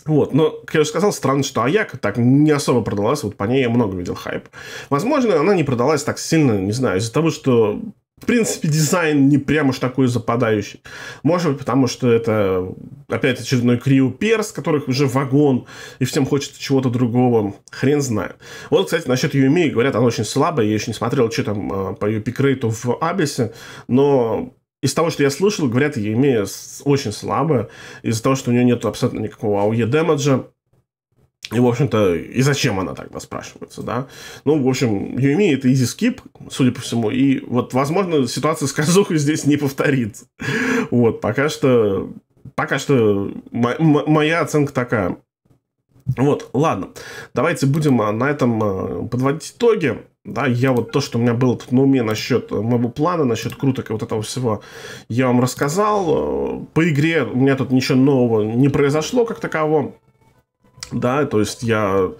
Вот, но, как я уже сказал, странно, что Аяка так не особо продалась, вот по ней я много видел хайп. Возможно, она не продалась так сильно, не знаю, из-за того, что в принципе, дизайн не прям уж такой западающий. Может быть, потому что это опять очередной Крио Перс, которых уже вагон, и всем хочется чего-то другого. Хрен знает. Вот, кстати, насчет Юми, говорят, она очень слабая. Я еще не смотрел, что там а, по ее пикрейту в Абисе, но из того, что я слышал, говорят, Юми очень слабая. Из-за того, что у нее нет абсолютно никакого АУЕ демеджа, и, в общем-то, и зачем она тогда спрашивается, да? Ну, в общем, Юми это easy skip, судя по всему, и вот, возможно, ситуация с Казухой здесь не повторится. Вот, пока что, пока что моя оценка такая. Вот, ладно, давайте будем а, на этом а, подводить итоги. Да, я вот то, что у меня было тут на уме насчет э, моего плана, насчет круток и вот этого всего, я вам рассказал. По игре у меня тут ничего нового не произошло как такового. Да, то есть я...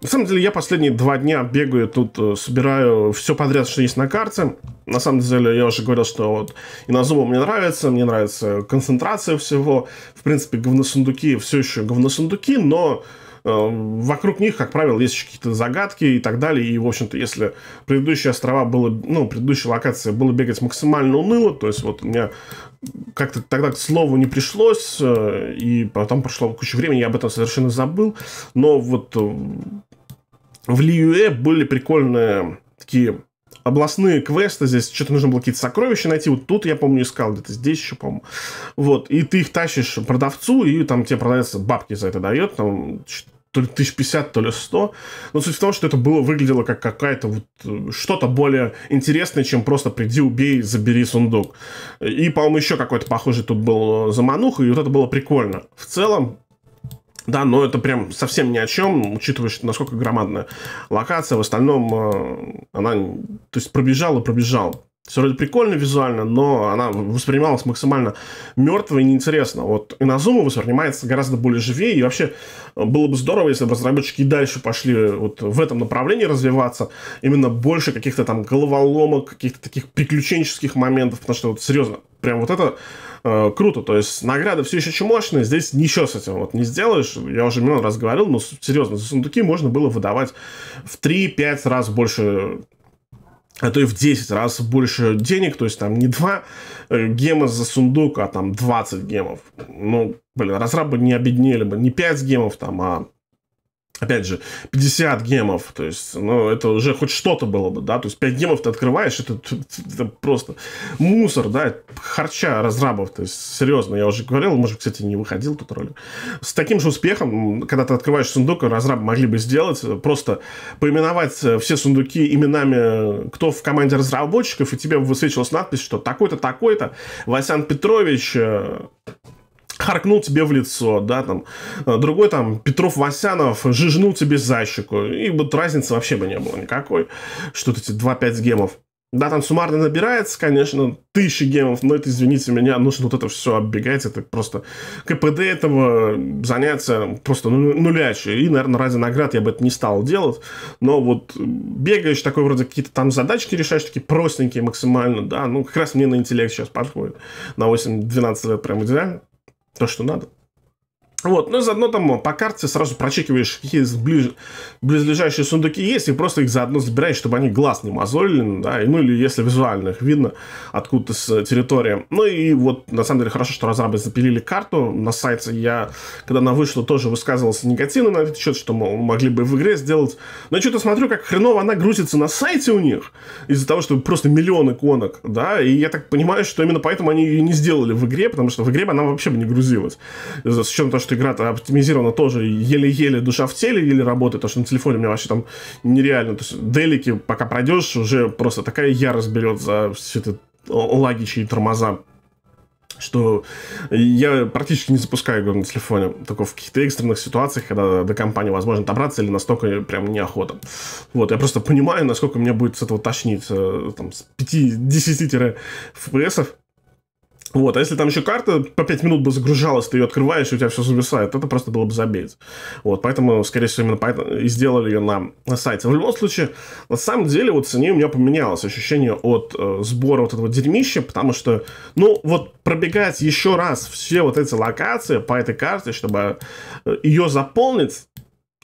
На самом деле, я последние два дня бегаю тут, э, собираю все подряд, что есть на карте. На самом деле, я уже говорил, что вот и на Инозума мне нравится, мне нравится концентрация всего. В принципе, говносундуки все еще говносундуки, но Эм, вокруг них, как правило, есть какие-то загадки и так далее. И, в общем-то, если предыдущие острова было, ну, предыдущая локация было бегать максимально уныло, то есть вот у меня как-то тогда к слову не пришлось, э, и потом прошло куча времени, я об этом совершенно забыл. Но вот э, в Лиюэ были прикольные такие областные квесты, здесь что-то нужно было какие-то сокровища найти, вот тут я, помню, искал, где-то здесь еще, по-моему. Вот, и ты их тащишь продавцу, и там тебе продается бабки за это дает, там то ли 1050, то ли 100. Но суть в том, что это было, выглядело как какая-то вот э, что-то более интересное, чем просто приди, убей, забери сундук. И, по-моему, еще какой-то похожий тут был э, замануха, и вот это было прикольно. В целом, да, но это прям совсем ни о чем, учитывая, что насколько громадная локация. В остальном э, она, то есть, пробежала, пробежала. Все вроде прикольно визуально, но она воспринималась максимально мертво и неинтересно. Вот Иназума воспринимается гораздо более живее, и вообще э, было бы здорово, если бы разработчики и дальше пошли э, вот в этом направлении развиваться, именно больше каких-то там головоломок, каких-то таких приключенческих моментов, потому что вот серьезно, прям вот это э, круто. То есть награды все еще мощные. здесь ничего с этим вот не сделаешь. Я уже миллион раз говорил, но серьезно, за сундуки можно было выдавать в 3-5 раз больше э, а то и в 10 раз больше денег, то есть там не 2 э, гема за сундук, а там 20 гемов. Ну, блин, разрабы не обеднели бы, не 5 гемов там, а Опять же, 50 гемов, то есть, ну, это уже хоть что-то было бы, да, то есть 5 гемов ты открываешь, это, это просто мусор, да, харча разрабов, то есть, серьезно, я уже говорил, может, кстати, не выходил тут ролик. С таким же успехом, когда ты открываешь сундук, разрабы могли бы сделать, просто поименовать э, все сундуки именами, кто в команде разработчиков, и тебе высвечивалась надпись, что такой-то, такой-то, Васян Петрович, э, харкнул тебе в лицо, да, там, а, другой там Петров Васянов жижнул тебе за и вот разницы вообще бы не было никакой, что то эти 2-5 гемов. Да, там суммарно набирается, конечно, тысячи гемов, но это, извините меня, нужно вот это все оббегать, это просто КПД этого занятия просто нулячие. И, наверное, ради наград я бы это не стал делать, но вот бегаешь, такой вроде какие-то там задачки решаешь, такие простенькие максимально, да, ну как раз мне на интеллект сейчас подходит, на 8-12 лет прям идеально то, что надо. Вот, ну и заодно там по карте сразу прочекиваешь, какие ближ... близлежащие сундуки есть, и просто их заодно забираешь, чтобы они глаз не мозолили, да, и ну или если визуально их видно откуда-то с территории. Ну и вот, на самом деле, хорошо, что разрабы запилили карту на сайте. Я, когда она вышла, тоже высказывался негативно на этот счет, что, мол, могли бы в игре сделать. Но я что-то смотрю, как хреново она грузится на сайте у них, из-за того, что просто миллион иконок, да, и я так понимаю, что именно поэтому они ее не сделали в игре, потому что в игре она вообще бы не грузилась. За счет того, что что игра-то оптимизирована тоже еле-еле душа в теле, еле работает, потому что на телефоне у меня вообще там нереально. То есть делики, пока пройдешь, уже просто такая ярость берет за все это лагичи и тормоза что я практически не запускаю игру на телефоне, только в каких-то экстренных ситуациях, когда до компании возможно добраться или настолько прям неохота. Вот, я просто понимаю, насколько мне будет с этого тошнить, э, там, с 5-10 FPS, вот, а если там еще карта по 5 минут бы загружалась, ты ее открываешь, и у тебя все зависает, это просто было бы забейц. Вот, поэтому, скорее всего, именно поэтому и сделали ее на, на сайте. В любом случае, на самом деле, вот цене у меня поменялось ощущение от э, сбора вот этого дерьмища, потому что, ну, вот пробегать еще раз все вот эти локации по этой карте, чтобы э, ее заполнить,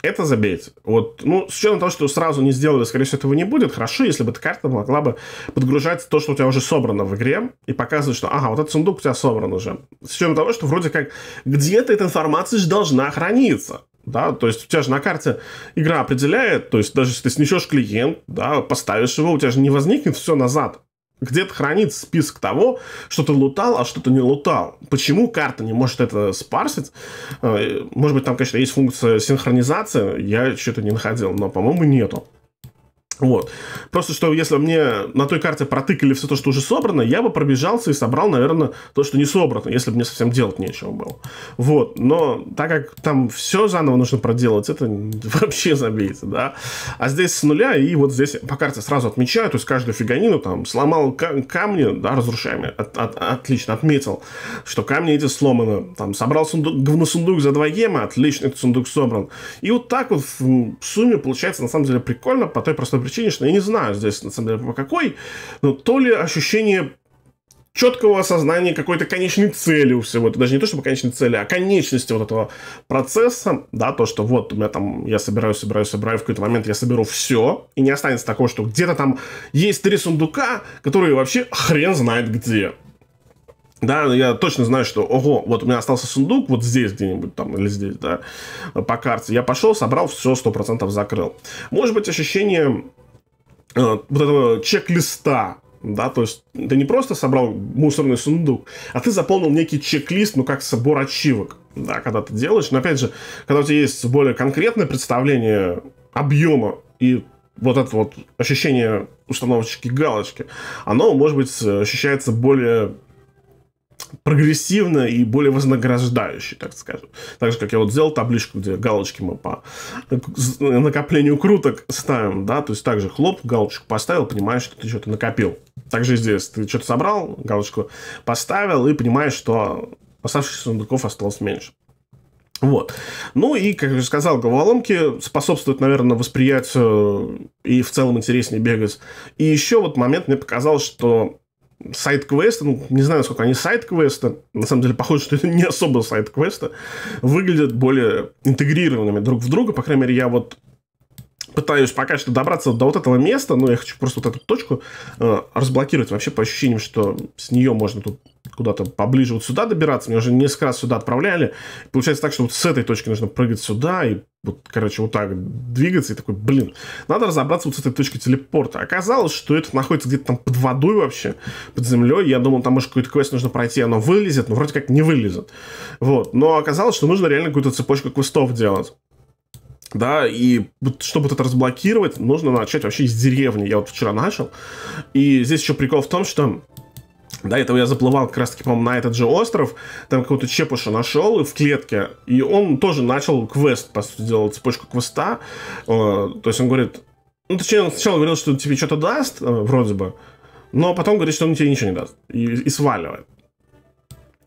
это забейте. Вот, ну, с учетом того, что сразу не сделали, скорее всего, этого не будет, хорошо, если бы эта карта могла бы подгружать то, что у тебя уже собрано в игре, и показывать, что, ага, вот этот сундук у тебя собран уже. С учетом того, что вроде как где-то эта информация же должна храниться. Да, то есть у тебя же на карте игра определяет, то есть даже если ты снесешь клиент, да, поставишь его, у тебя же не возникнет все назад где-то хранится список того, что ты лутал, а что ты не лутал. Почему карта не может это спарсить? Э, может быть, там, конечно, есть функция синхронизации, я что-то не находил, но, по-моему, нету. Вот. Просто что если мне на той карте протыкали все то, что уже собрано, я бы пробежался и собрал, наверное, то, что не собрано, если бы мне совсем делать нечего было. Вот. Но так как там все заново нужно проделать, это вообще забейте, да. А здесь с нуля, и вот здесь по карте сразу отмечаю, то есть каждую фиганину там сломал камни, да, разрушаемые, от, от, отлично, отметил, что камни эти сломаны. Там собрал сундук, говносундук за 2 ема, отлично, этот сундук собран. И вот так вот в сумме получается на самом деле прикольно, по той простой причине, что я не знаю здесь, на самом деле, по какой, но то ли ощущение четкого осознания какой-то конечной цели у всего. Это даже не то, чтобы конечной цели, а конечности вот этого процесса, да, то, что вот у меня там, я собираю, собираю, собираю, в какой-то момент я соберу все, и не останется такого, что где-то там есть три сундука, которые вообще хрен знает где. Да, ну, я точно знаю, что, ого, вот у меня остался сундук вот здесь где-нибудь там или здесь, да, по карте. Я пошел, собрал, все сто процентов закрыл. Может быть, ощущение э, вот этого чек-листа, да, то есть ты не просто собрал мусорный сундук, а ты заполнил некий чек-лист, ну, как собор ачивок, да, когда ты делаешь. Но, опять же, когда у тебя есть более конкретное представление объема и вот это вот ощущение установочки галочки, оно, может быть, э, ощущается более прогрессивно и более вознаграждающе, так скажем. Так же, как я вот сделал табличку, где галочки мы по накоплению круток ставим, да, то есть также хлоп, галочку поставил, понимаешь, что ты что-то накопил. Также здесь ты что-то собрал, галочку поставил и понимаешь, что оставшихся сундуков осталось меньше. Вот. Ну и, как я уже сказал, головоломки способствуют, наверное, восприятию и в целом интереснее бегать. И еще вот момент мне показал, что сайт-квесты, ну, не знаю, сколько они сайт-квесты, на самом деле, похоже, что это не особо сайт-квесты, выглядят более интегрированными друг в друга, по крайней мере, я вот пытаюсь пока что добраться до вот этого места, но я хочу просто вот эту точку э, разблокировать вообще по ощущениям, что с нее можно тут куда-то поближе вот сюда добираться. Меня уже несколько раз сюда отправляли. Получается так, что вот с этой точки нужно прыгать сюда и вот, короче, вот так двигаться. И такой, блин, надо разобраться вот с этой точкой телепорта. Оказалось, что это находится где-то там под водой вообще, под землей. Я думал, там, может, какой-то квест нужно пройти, оно вылезет, но вроде как не вылезет. Вот. Но оказалось, что нужно реально какую-то цепочку квестов делать да, и чтобы это разблокировать, нужно начать вообще из деревни. Я вот вчера начал. И здесь еще прикол в том, что до этого я заплывал как раз-таки, по-моему, на этот же остров, там какого-то чепуша нашел в клетке, и он тоже начал квест, по сути дела, цепочку квеста. Э, то есть он говорит, ну, точнее, он сначала говорил, что тебе что-то даст, э, вроде бы, но потом говорит, что он тебе ничего не даст, и, и сваливает.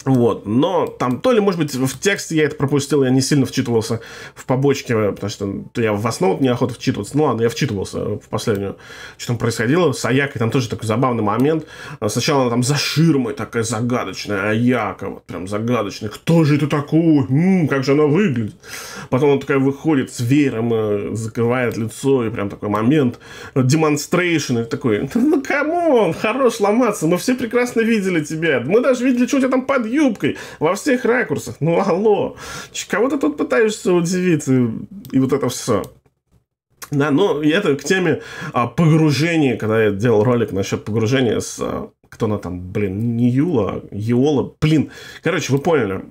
Вот, но там то ли, может быть, в тексте я это пропустил, я не сильно вчитывался в побочке, потому что я в основу неохота вчитываться. Ну ладно, я вчитывался в последнюю, что там происходило. С Аякой там тоже такой забавный момент. Сначала она там за ширмой такая загадочная, Аяка, вот прям загадочная. Кто же это такой? М-м, как же она выглядит? Потом она такая выходит с веером, э, закрывает лицо, и прям такой момент. Демонстрейшн, такой, ну камон, хорош ломаться, мы все прекрасно видели тебя. Мы даже видели, что у тебя там подъем юбкой, во всех ракурсах. Ну, алло, кого ты тут пытаешься удивить? И, и вот это все. Да, ну, и это к теме а, погружения, когда я делал ролик насчет погружения с... А, кто она там, блин, не Юла, а Йола, блин. Короче, вы поняли.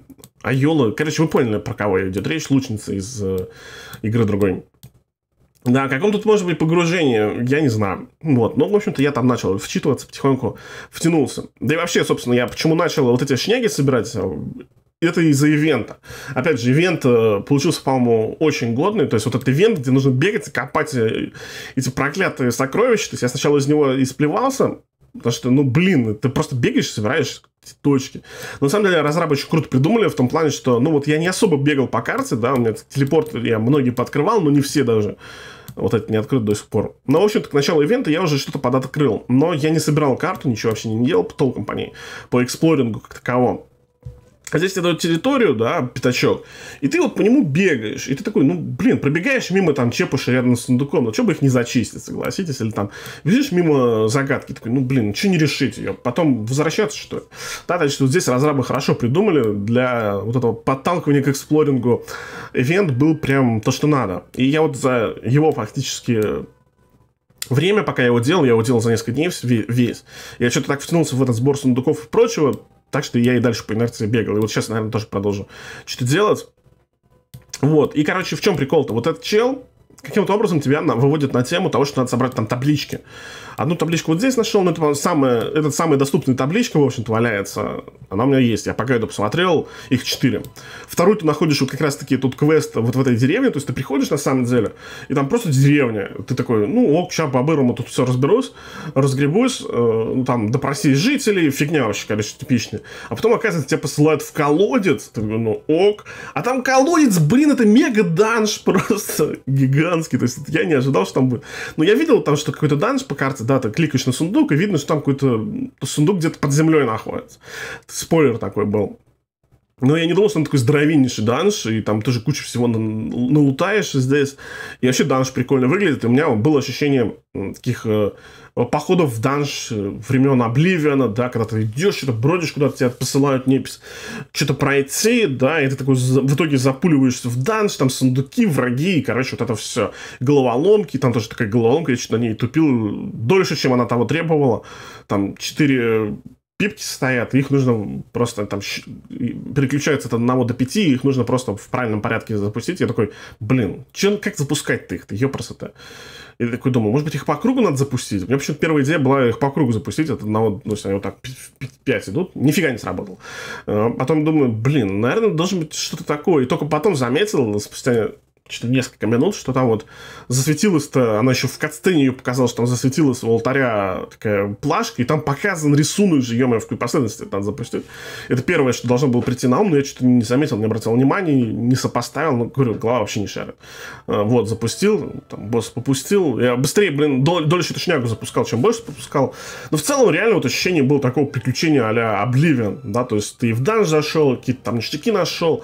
А Йола, короче, вы поняли, про кого идет речь, лучница из э, игры другой. Да, о каком тут может быть погружение, я не знаю. Вот. Но, ну, в общем-то, я там начал вчитываться, потихоньку втянулся. Да и вообще, собственно, я почему начал вот эти шняги собирать, э, это из-за ивента. Опять же, ивент э, получился, по-моему, очень годный. То есть вот этот ивент, где нужно бегать и копать э, эти проклятые сокровища. То есть я сначала из него исплевался, потому что, ну, блин, ты просто бегаешь, собираешь точки. Но на самом деле разработчики круто придумали в том плане, что, ну, вот я не особо бегал по карте, да, у меня телепорт я многие пооткрывал, но не все даже. Вот этот не открыт до сих пор. Но, в общем-то, к началу ивента я уже что-то открыл. Но я не собирал карту, ничего вообще не делал толком по ней. По эксплорингу как таковому. А здесь хозяйственную территорию, да, пятачок, и ты вот по нему бегаешь, и ты такой, ну, блин, пробегаешь мимо там чепыша рядом с сундуком, ну, что бы их не зачистить, согласитесь, или там видишь мимо загадки, такой, ну, блин, что не решить ее, потом возвращаться, что ли? Да, значит, вот здесь разрабы хорошо придумали для вот этого подталкивания к эксплорингу. Ивент был прям то, что надо. И я вот за его фактически время, пока я его делал, я его делал за несколько дней весь. Я что-то так втянулся в этот сбор сундуков и прочего, так что я и дальше по инерции бегал. И вот сейчас, наверное, тоже продолжу что-то делать. Вот. И, короче, в чем прикол-то? Вот этот чел каким-то образом тебя на, выводит на тему того, что надо собрать там таблички одну табличку вот здесь нашел, но это самая, этот самый доступный табличка, в общем-то, валяется. Она у меня есть. Я пока это посмотрел, их четыре. Вторую ты находишь вот как раз-таки тут квест вот в этой деревне, то есть ты приходишь на самом деле, и там просто деревня. Ты такой, ну ок, сейчас по бырому тут все разберусь, разгребусь, э, ну, там допроси жителей, фигня вообще, короче типичная. А потом, оказывается, тебя посылают в колодец, ты говоришь, ну ок. А там колодец, блин, это мега данж просто гигантский, то есть я не ожидал, что там будет. Но я видел там, что какой-то данж по карте да, ты кликаешь на сундук, и видно, что там какой-то сундук где-то под землей находится. Спойлер такой был. Но я не думал, что он такой здоровеннейший данж, и там тоже куча всего налутаешь здесь. И вообще данж прикольно выглядит. И у меня было ощущение таких э, походов в данж э, времен Обливиана, да, когда ты идешь, что-то бродишь, куда-то тебя посылают непись, что-то пройти, да, и ты такой в итоге запуливаешься в данж, там сундуки, враги, и, короче, вот это все головоломки, там тоже такая головоломка, я что-то на ней тупил э, дольше, чем она того требовала, там четыре пипки стоят, их нужно просто там переключаются от одного до пяти, их нужно просто в правильном порядке запустить. Я такой, блин, чем, как запускать-то их-то, ёпросота. И я такой думаю, может быть, их по кругу надо запустить? У меня почему-то первая идея была их по кругу запустить от одного, ну, если они вот так пять идут, нифига не сработал. А потом думаю, блин, наверное, должен быть что-то такое. И только потом заметил, спустя что то несколько минут, что там вот засветилась-то, она еще в катсцене ее показала, что там засветилась у алтаря такая плашка, и там показан рисунок же, ё в какой последовательности это надо запустить. Это первое, что должно было прийти на ум, но я что-то не заметил, не обратил внимания, не сопоставил, но, ну, говорю, голова вообще не шарит. А, вот, запустил, там, босс попустил, я быстрее, блин, дол- дольше эту запускал, чем больше запускал. Но в целом реально вот ощущение было такого приключения а-ля Oblivion, да, то есть ты и в данж зашел, какие-то там ништяки нашел,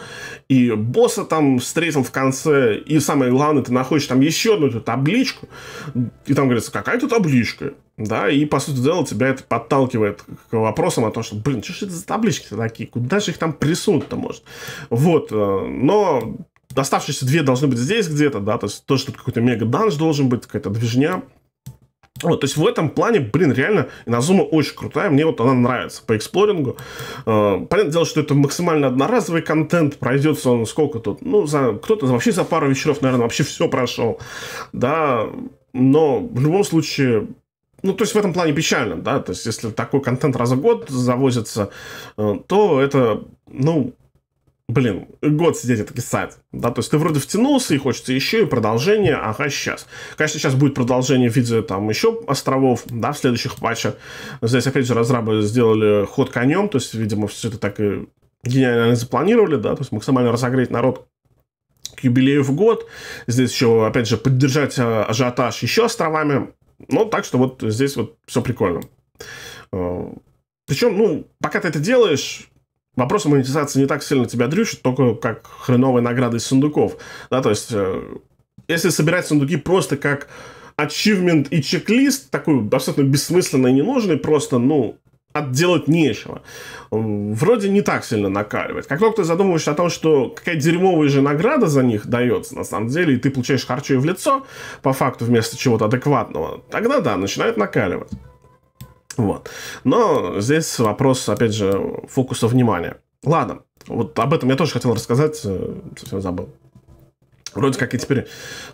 и босса там встретил в конце, и самое главное, ты находишь там еще одну эту табличку, и там говорится, какая-то табличка, да, и, по сути дела, тебя это подталкивает к вопросам о том, что, блин, что же это за таблички такие, куда же их там присунуть-то может, вот, э, но оставшиеся две должны быть здесь где-то, да, то есть тоже тут какой-то мега-данж должен быть, какая-то движня, вот, то есть в этом плане, блин, реально Иназума очень крутая, мне вот она нравится по эксплорингу. Э, понятное дело, что это максимально одноразовый контент, пройдется он сколько тут, ну, за, кто-то вообще за пару вечеров, наверное, вообще все прошел, да, но в любом случае, ну, то есть в этом плане печально, да, то есть если такой контент раз в год завозится, э, то это, ну, блин, год сидеть и таки сайт, да, то есть ты вроде втянулся и хочется еще и продолжение, ага, сейчас. Конечно, сейчас будет продолжение в виде там еще островов, да, в следующих патчах. Здесь, опять же, разрабы сделали ход конем, то есть, видимо, все это так и гениально запланировали, да, то есть максимально разогреть народ к юбилею в год. Здесь еще, опять же, поддержать а, ажиотаж еще островами. Ну, так что вот здесь вот все прикольно. Э, Причем, ну, пока ты это делаешь, Вопрос о монетизации не так сильно тебя дрючит, только как хреновые награды из сундуков. Да, то есть, э, если собирать сундуки просто как ачивмент и чек-лист, такой абсолютно бессмысленный и ненужный, просто, ну, отделать нечего. Вроде не так сильно накаливает. Как только ты задумываешься о том, что какая дерьмовая же награда за них дается на самом деле, и ты получаешь харчей в лицо, по факту вместо чего-то адекватного, тогда да, начинает накаливать. Вот. Но здесь вопрос, опять же, фокуса внимания. Ладно, вот об этом я тоже хотел рассказать, э, совсем забыл. Вроде как я теперь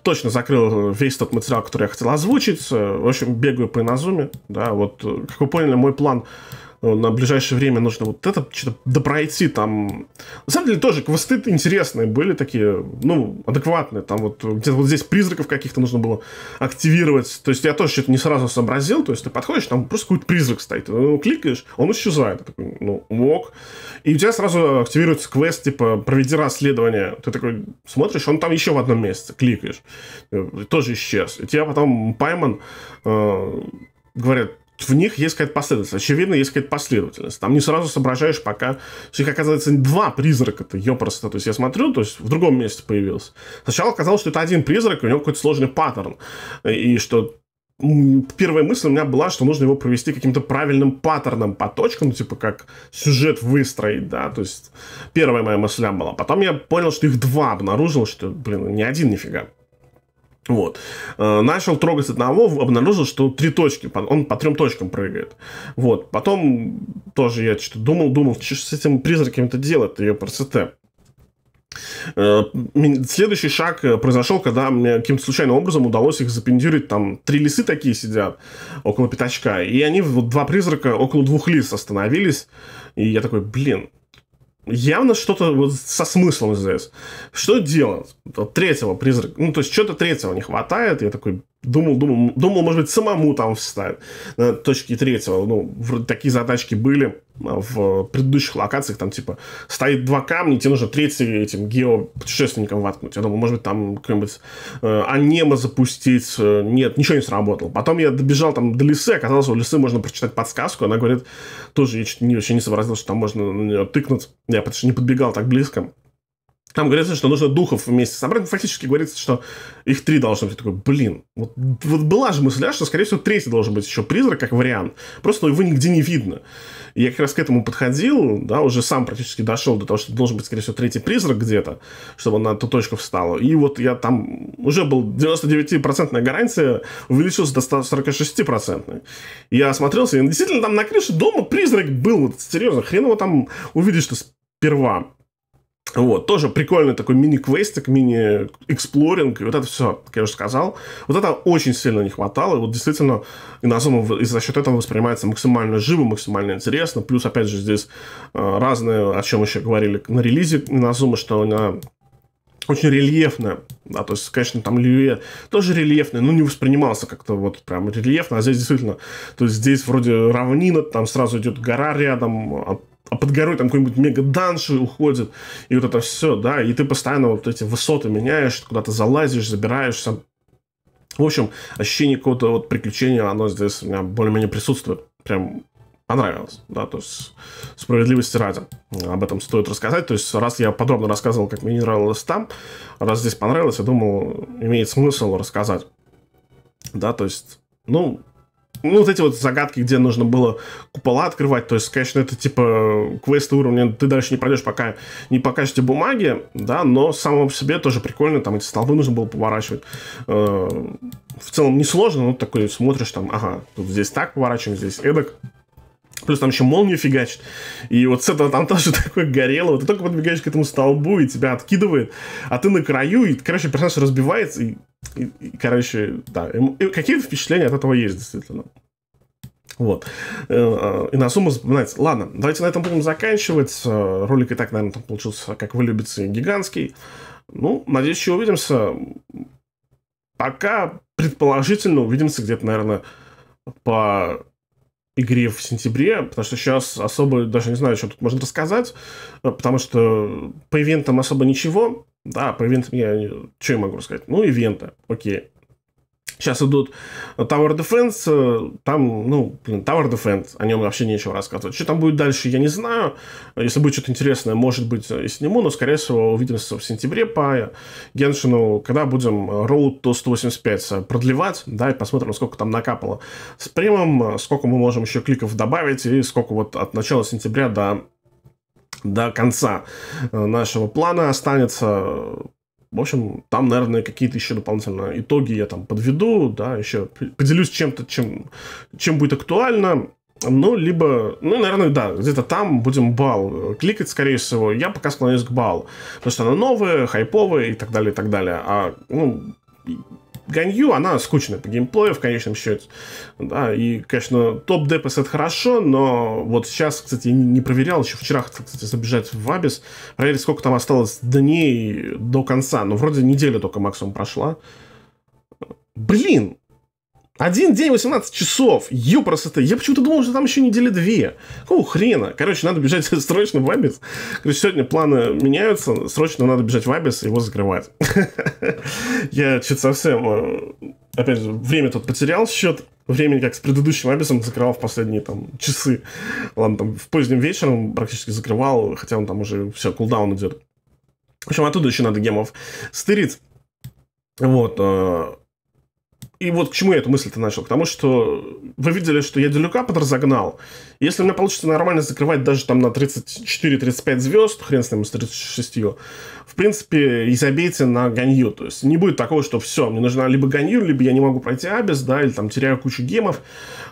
точно закрыл весь тот материал, который я хотел озвучить. Э, в общем, бегаю по инозуме. Да, вот, э, как вы поняли, мой план Э, на ближайшее время нужно вот это что-то допройти, там... На самом деле тоже квесты интересные были такие, ну, адекватные, там вот где-то вот здесь призраков каких-то нужно было активировать, то есть я тоже что-то не сразу сообразил, то есть ты подходишь, там просто какой-то призрак стоит, ты ну, кликаешь, он исчезает, такой, ну, мог, и у тебя сразу активируется квест, типа, проведи расследование, ты такой смотришь, он там еще в одном месте, кликаешь, э, тоже исчез, и тебя потом Пайман э, говорит, в них есть какая-то последовательность. Очевидно, есть какая-то последовательность. Там не сразу соображаешь, пока... что есть, оказывается, два призрака-то, ёпросто. То есть, я смотрю, то есть, в другом месте появился. Сначала казалось, что это один призрак, и у него какой-то сложный паттерн. И что первая мысль у меня была, что нужно его провести каким-то правильным паттерном по точкам, ну, типа как сюжет выстроить, да, то есть первая моя мысля была. Потом я понял, что их два обнаружил, что, блин, не один нифига. Вот. Э, начал трогать одного, обнаружил, что три точки, он по трем точкам прыгает. Вот. Потом тоже я что-то думал, думал, что с этим призраками это делать, ее простоте. Э, следующий шаг э, произошел, когда мне каким-то случайным образом удалось их запендюрить. Там три лисы такие сидят около пятачка. И они, вот два призрака, около двух лис остановились. И я такой, блин, явно что-то вот со смыслом здесь. Что делать? Третьего призрака. Ну, то есть, что-то третьего не хватает. Я такой, Думал, думал, думал, может быть, самому там встать. На точке третьего, ну, вроде такие задачки были а, в предыдущих локациях, там, типа, стоит два камня, тебе нужно третий этим геопутешественникам воткнуть. Я думал, может быть, там какой-нибудь э, анема запустить. Э, нет, ничего не сработало. Потом я добежал там до лисы, оказалось, у лисы можно прочитать подсказку. Она говорит, тоже я чуть не, вообще не сообразил, что там можно на нее тыкнуть. Я потому что не подбегал так близко. Там говорится, что нужно духов вместе собрать. Фактически говорится, что их три должно быть. Такой, блин, вот, вот была же мысля, что, скорее всего, третий должен быть еще призрак, как вариант. Просто ну, его нигде не видно. И я как раз к этому подходил, да, уже сам практически дошел до того, что должен быть, скорее всего, третий призрак где-то, чтобы он на ту точку встал. И вот я там уже был 99% гарантия, увеличился до 146%. Я осмотрелся, и действительно там на крыше дома призрак был. Вот, серьезно, хрен его там увидишь-то сперва. Вот, тоже прикольный такой мини-квестик, мини-эксплоринг, и вот это все, как я уже сказал, вот это очень сильно не хватало, и вот действительно и на Инозума и за счет этого воспринимается максимально живо, максимально интересно, плюс, опять же, здесь э, разные, о чем еще говорили на релизе на Инозума, что она очень рельефная, да, то есть, конечно, там Льюе тоже рельефная, но не воспринимался как-то вот прям рельефно, а здесь действительно, то есть здесь вроде равнина, там сразу идет гора рядом, а а под горой там какой-нибудь мега-данши уходит, и вот это все, да, и ты постоянно вот эти высоты меняешь, куда-то залазишь, забираешься. В общем, ощущение какого-то вот приключения, оно здесь у меня более-менее присутствует. Прям понравилось, да, то есть справедливости ради. Об этом стоит рассказать, то есть раз я подробно рассказывал, как мне не нравилось там, раз здесь понравилось, я думал, имеет смысл рассказать. Да, то есть, ну, ну, вот эти вот загадки, где нужно было купола открывать, то есть, конечно, это типа квесты уровня, ты дальше не пройдешь, пока не покажете бумаги, да, но само по себе тоже прикольно, там эти столбы нужно было поворачивать. Э, в целом не сложно, но такой смотришь там, ага, тут здесь так поворачиваем, здесь эдак плюс там еще молнию фигачит, и вот с этого там тоже такое горело, вот ты только подбегаешь к этому столбу, и тебя откидывает, а ты на краю, и, короче, персонаж разбивается, и, и, и короче, да, эм, и, какие впечатления от этого есть, действительно. Вот. Э, э, и на сумму запоминается. Ладно, давайте на этом будем заканчивать. Э, ролик и так, наверное, там получился, как вы любите, гигантский. Ну, надеюсь, еще увидимся. Пока предположительно увидимся где-то, наверное, по игре в сентябре, потому что сейчас особо даже не знаю, что тут можно рассказать, э, потому что по ивентам особо ничего. Да, по ивентам я... Что я могу рассказать? Ну, ивенты, окей. Сейчас идут Tower Defense, э, там, ну, блин, Tower Defense, о нем вообще нечего рассказывать. Что там будет дальше, я не знаю. Если будет что-то интересное, может быть, э, и сниму, но, скорее всего, увидимся в сентябре по Геншину, когда будем Road to 185 э, продлевать, да, и посмотрим, сколько там накапало с премом, сколько мы можем еще кликов добавить, и сколько вот от начала сентября до до конца нашего плана останется. В общем, там, наверное, какие-то еще дополнительно итоги я там подведу, да, еще поделюсь чем-то, чем, чем будет актуально. Ну, либо, ну, наверное, да, где-то там будем бал э, кликать, скорее всего. Я пока склоняюсь к балу, потому что она новая, хайповая и так далее, и так далее. А, ну, Ганью, она скучная по геймплею в конечном счете. Да, и, конечно, топ депес это хорошо, но вот сейчас, кстати, не проверял, еще вчера хотел, кстати, забежать в Абис, проверить, сколько там осталось дней до конца, но ну, вроде неделя только максимум прошла. Блин, один день, 18 часов. Ё, красоты. Я почему-то думал, что там еще недели две. Какого хрена? Короче, надо бежать срочно в Абис. Короче, сегодня планы меняются. Срочно надо бежать в Абис и его закрывать. Я что-то совсем... Э, опять же, время тут потерял счет. Времени, как с предыдущим Абисом, закрывал в последние там часы. Ладно, там в поздним вечером практически закрывал, хотя он там уже все, кулдаун идет. В общем, оттуда еще надо гемов стырить. Вот. Э, и вот к чему я эту мысль-то начал? К тому, что вы видели, что я Делюка подразогнал. Если у меня получится нормально закрывать даже там на 34-35 звезд, хрен с ним, с 36, в принципе, и забейте на ганью. То есть не будет такого, что все, мне нужна либо ганью, либо я не могу пройти абис, да, или там теряю кучу гемов.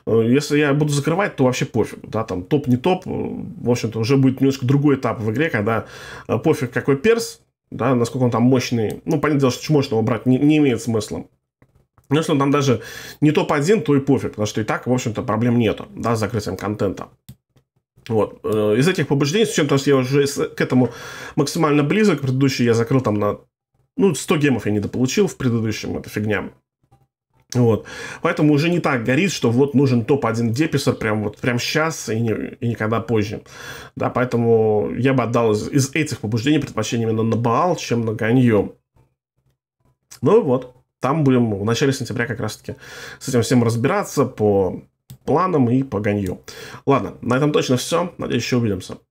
Э, если я буду закрывать, то вообще пофиг, да, там топ не топ. Э, в общем-то, уже будет немножко другой этап в игре, когда э, пофиг какой перс, да, насколько он там мощный. Ну, понятное дело, что чмошного брать не, не имеет смысла. Ну, что там даже не топ-1, то и пофиг, потому что и так, в общем-то, проблем нету, да, с закрытием контента. Вот. Э, из этих побуждений, с чем, то что я уже к этому максимально близок, предыдущий я закрыл там на... Ну, 100 гемов я недополучил в предыдущем, это фигня. Вот. Поэтому уже не так горит, что вот нужен топ-1 деписер прям вот прям сейчас и, не, и никогда позже. Да, поэтому я бы отдал из, из этих побуждений предпочтение именно на Баал, чем на Ганье. Ну вот там будем в начале сентября как раз-таки с этим всем разбираться по планам и по гонью. Ладно, на этом точно все. Надеюсь, еще увидимся.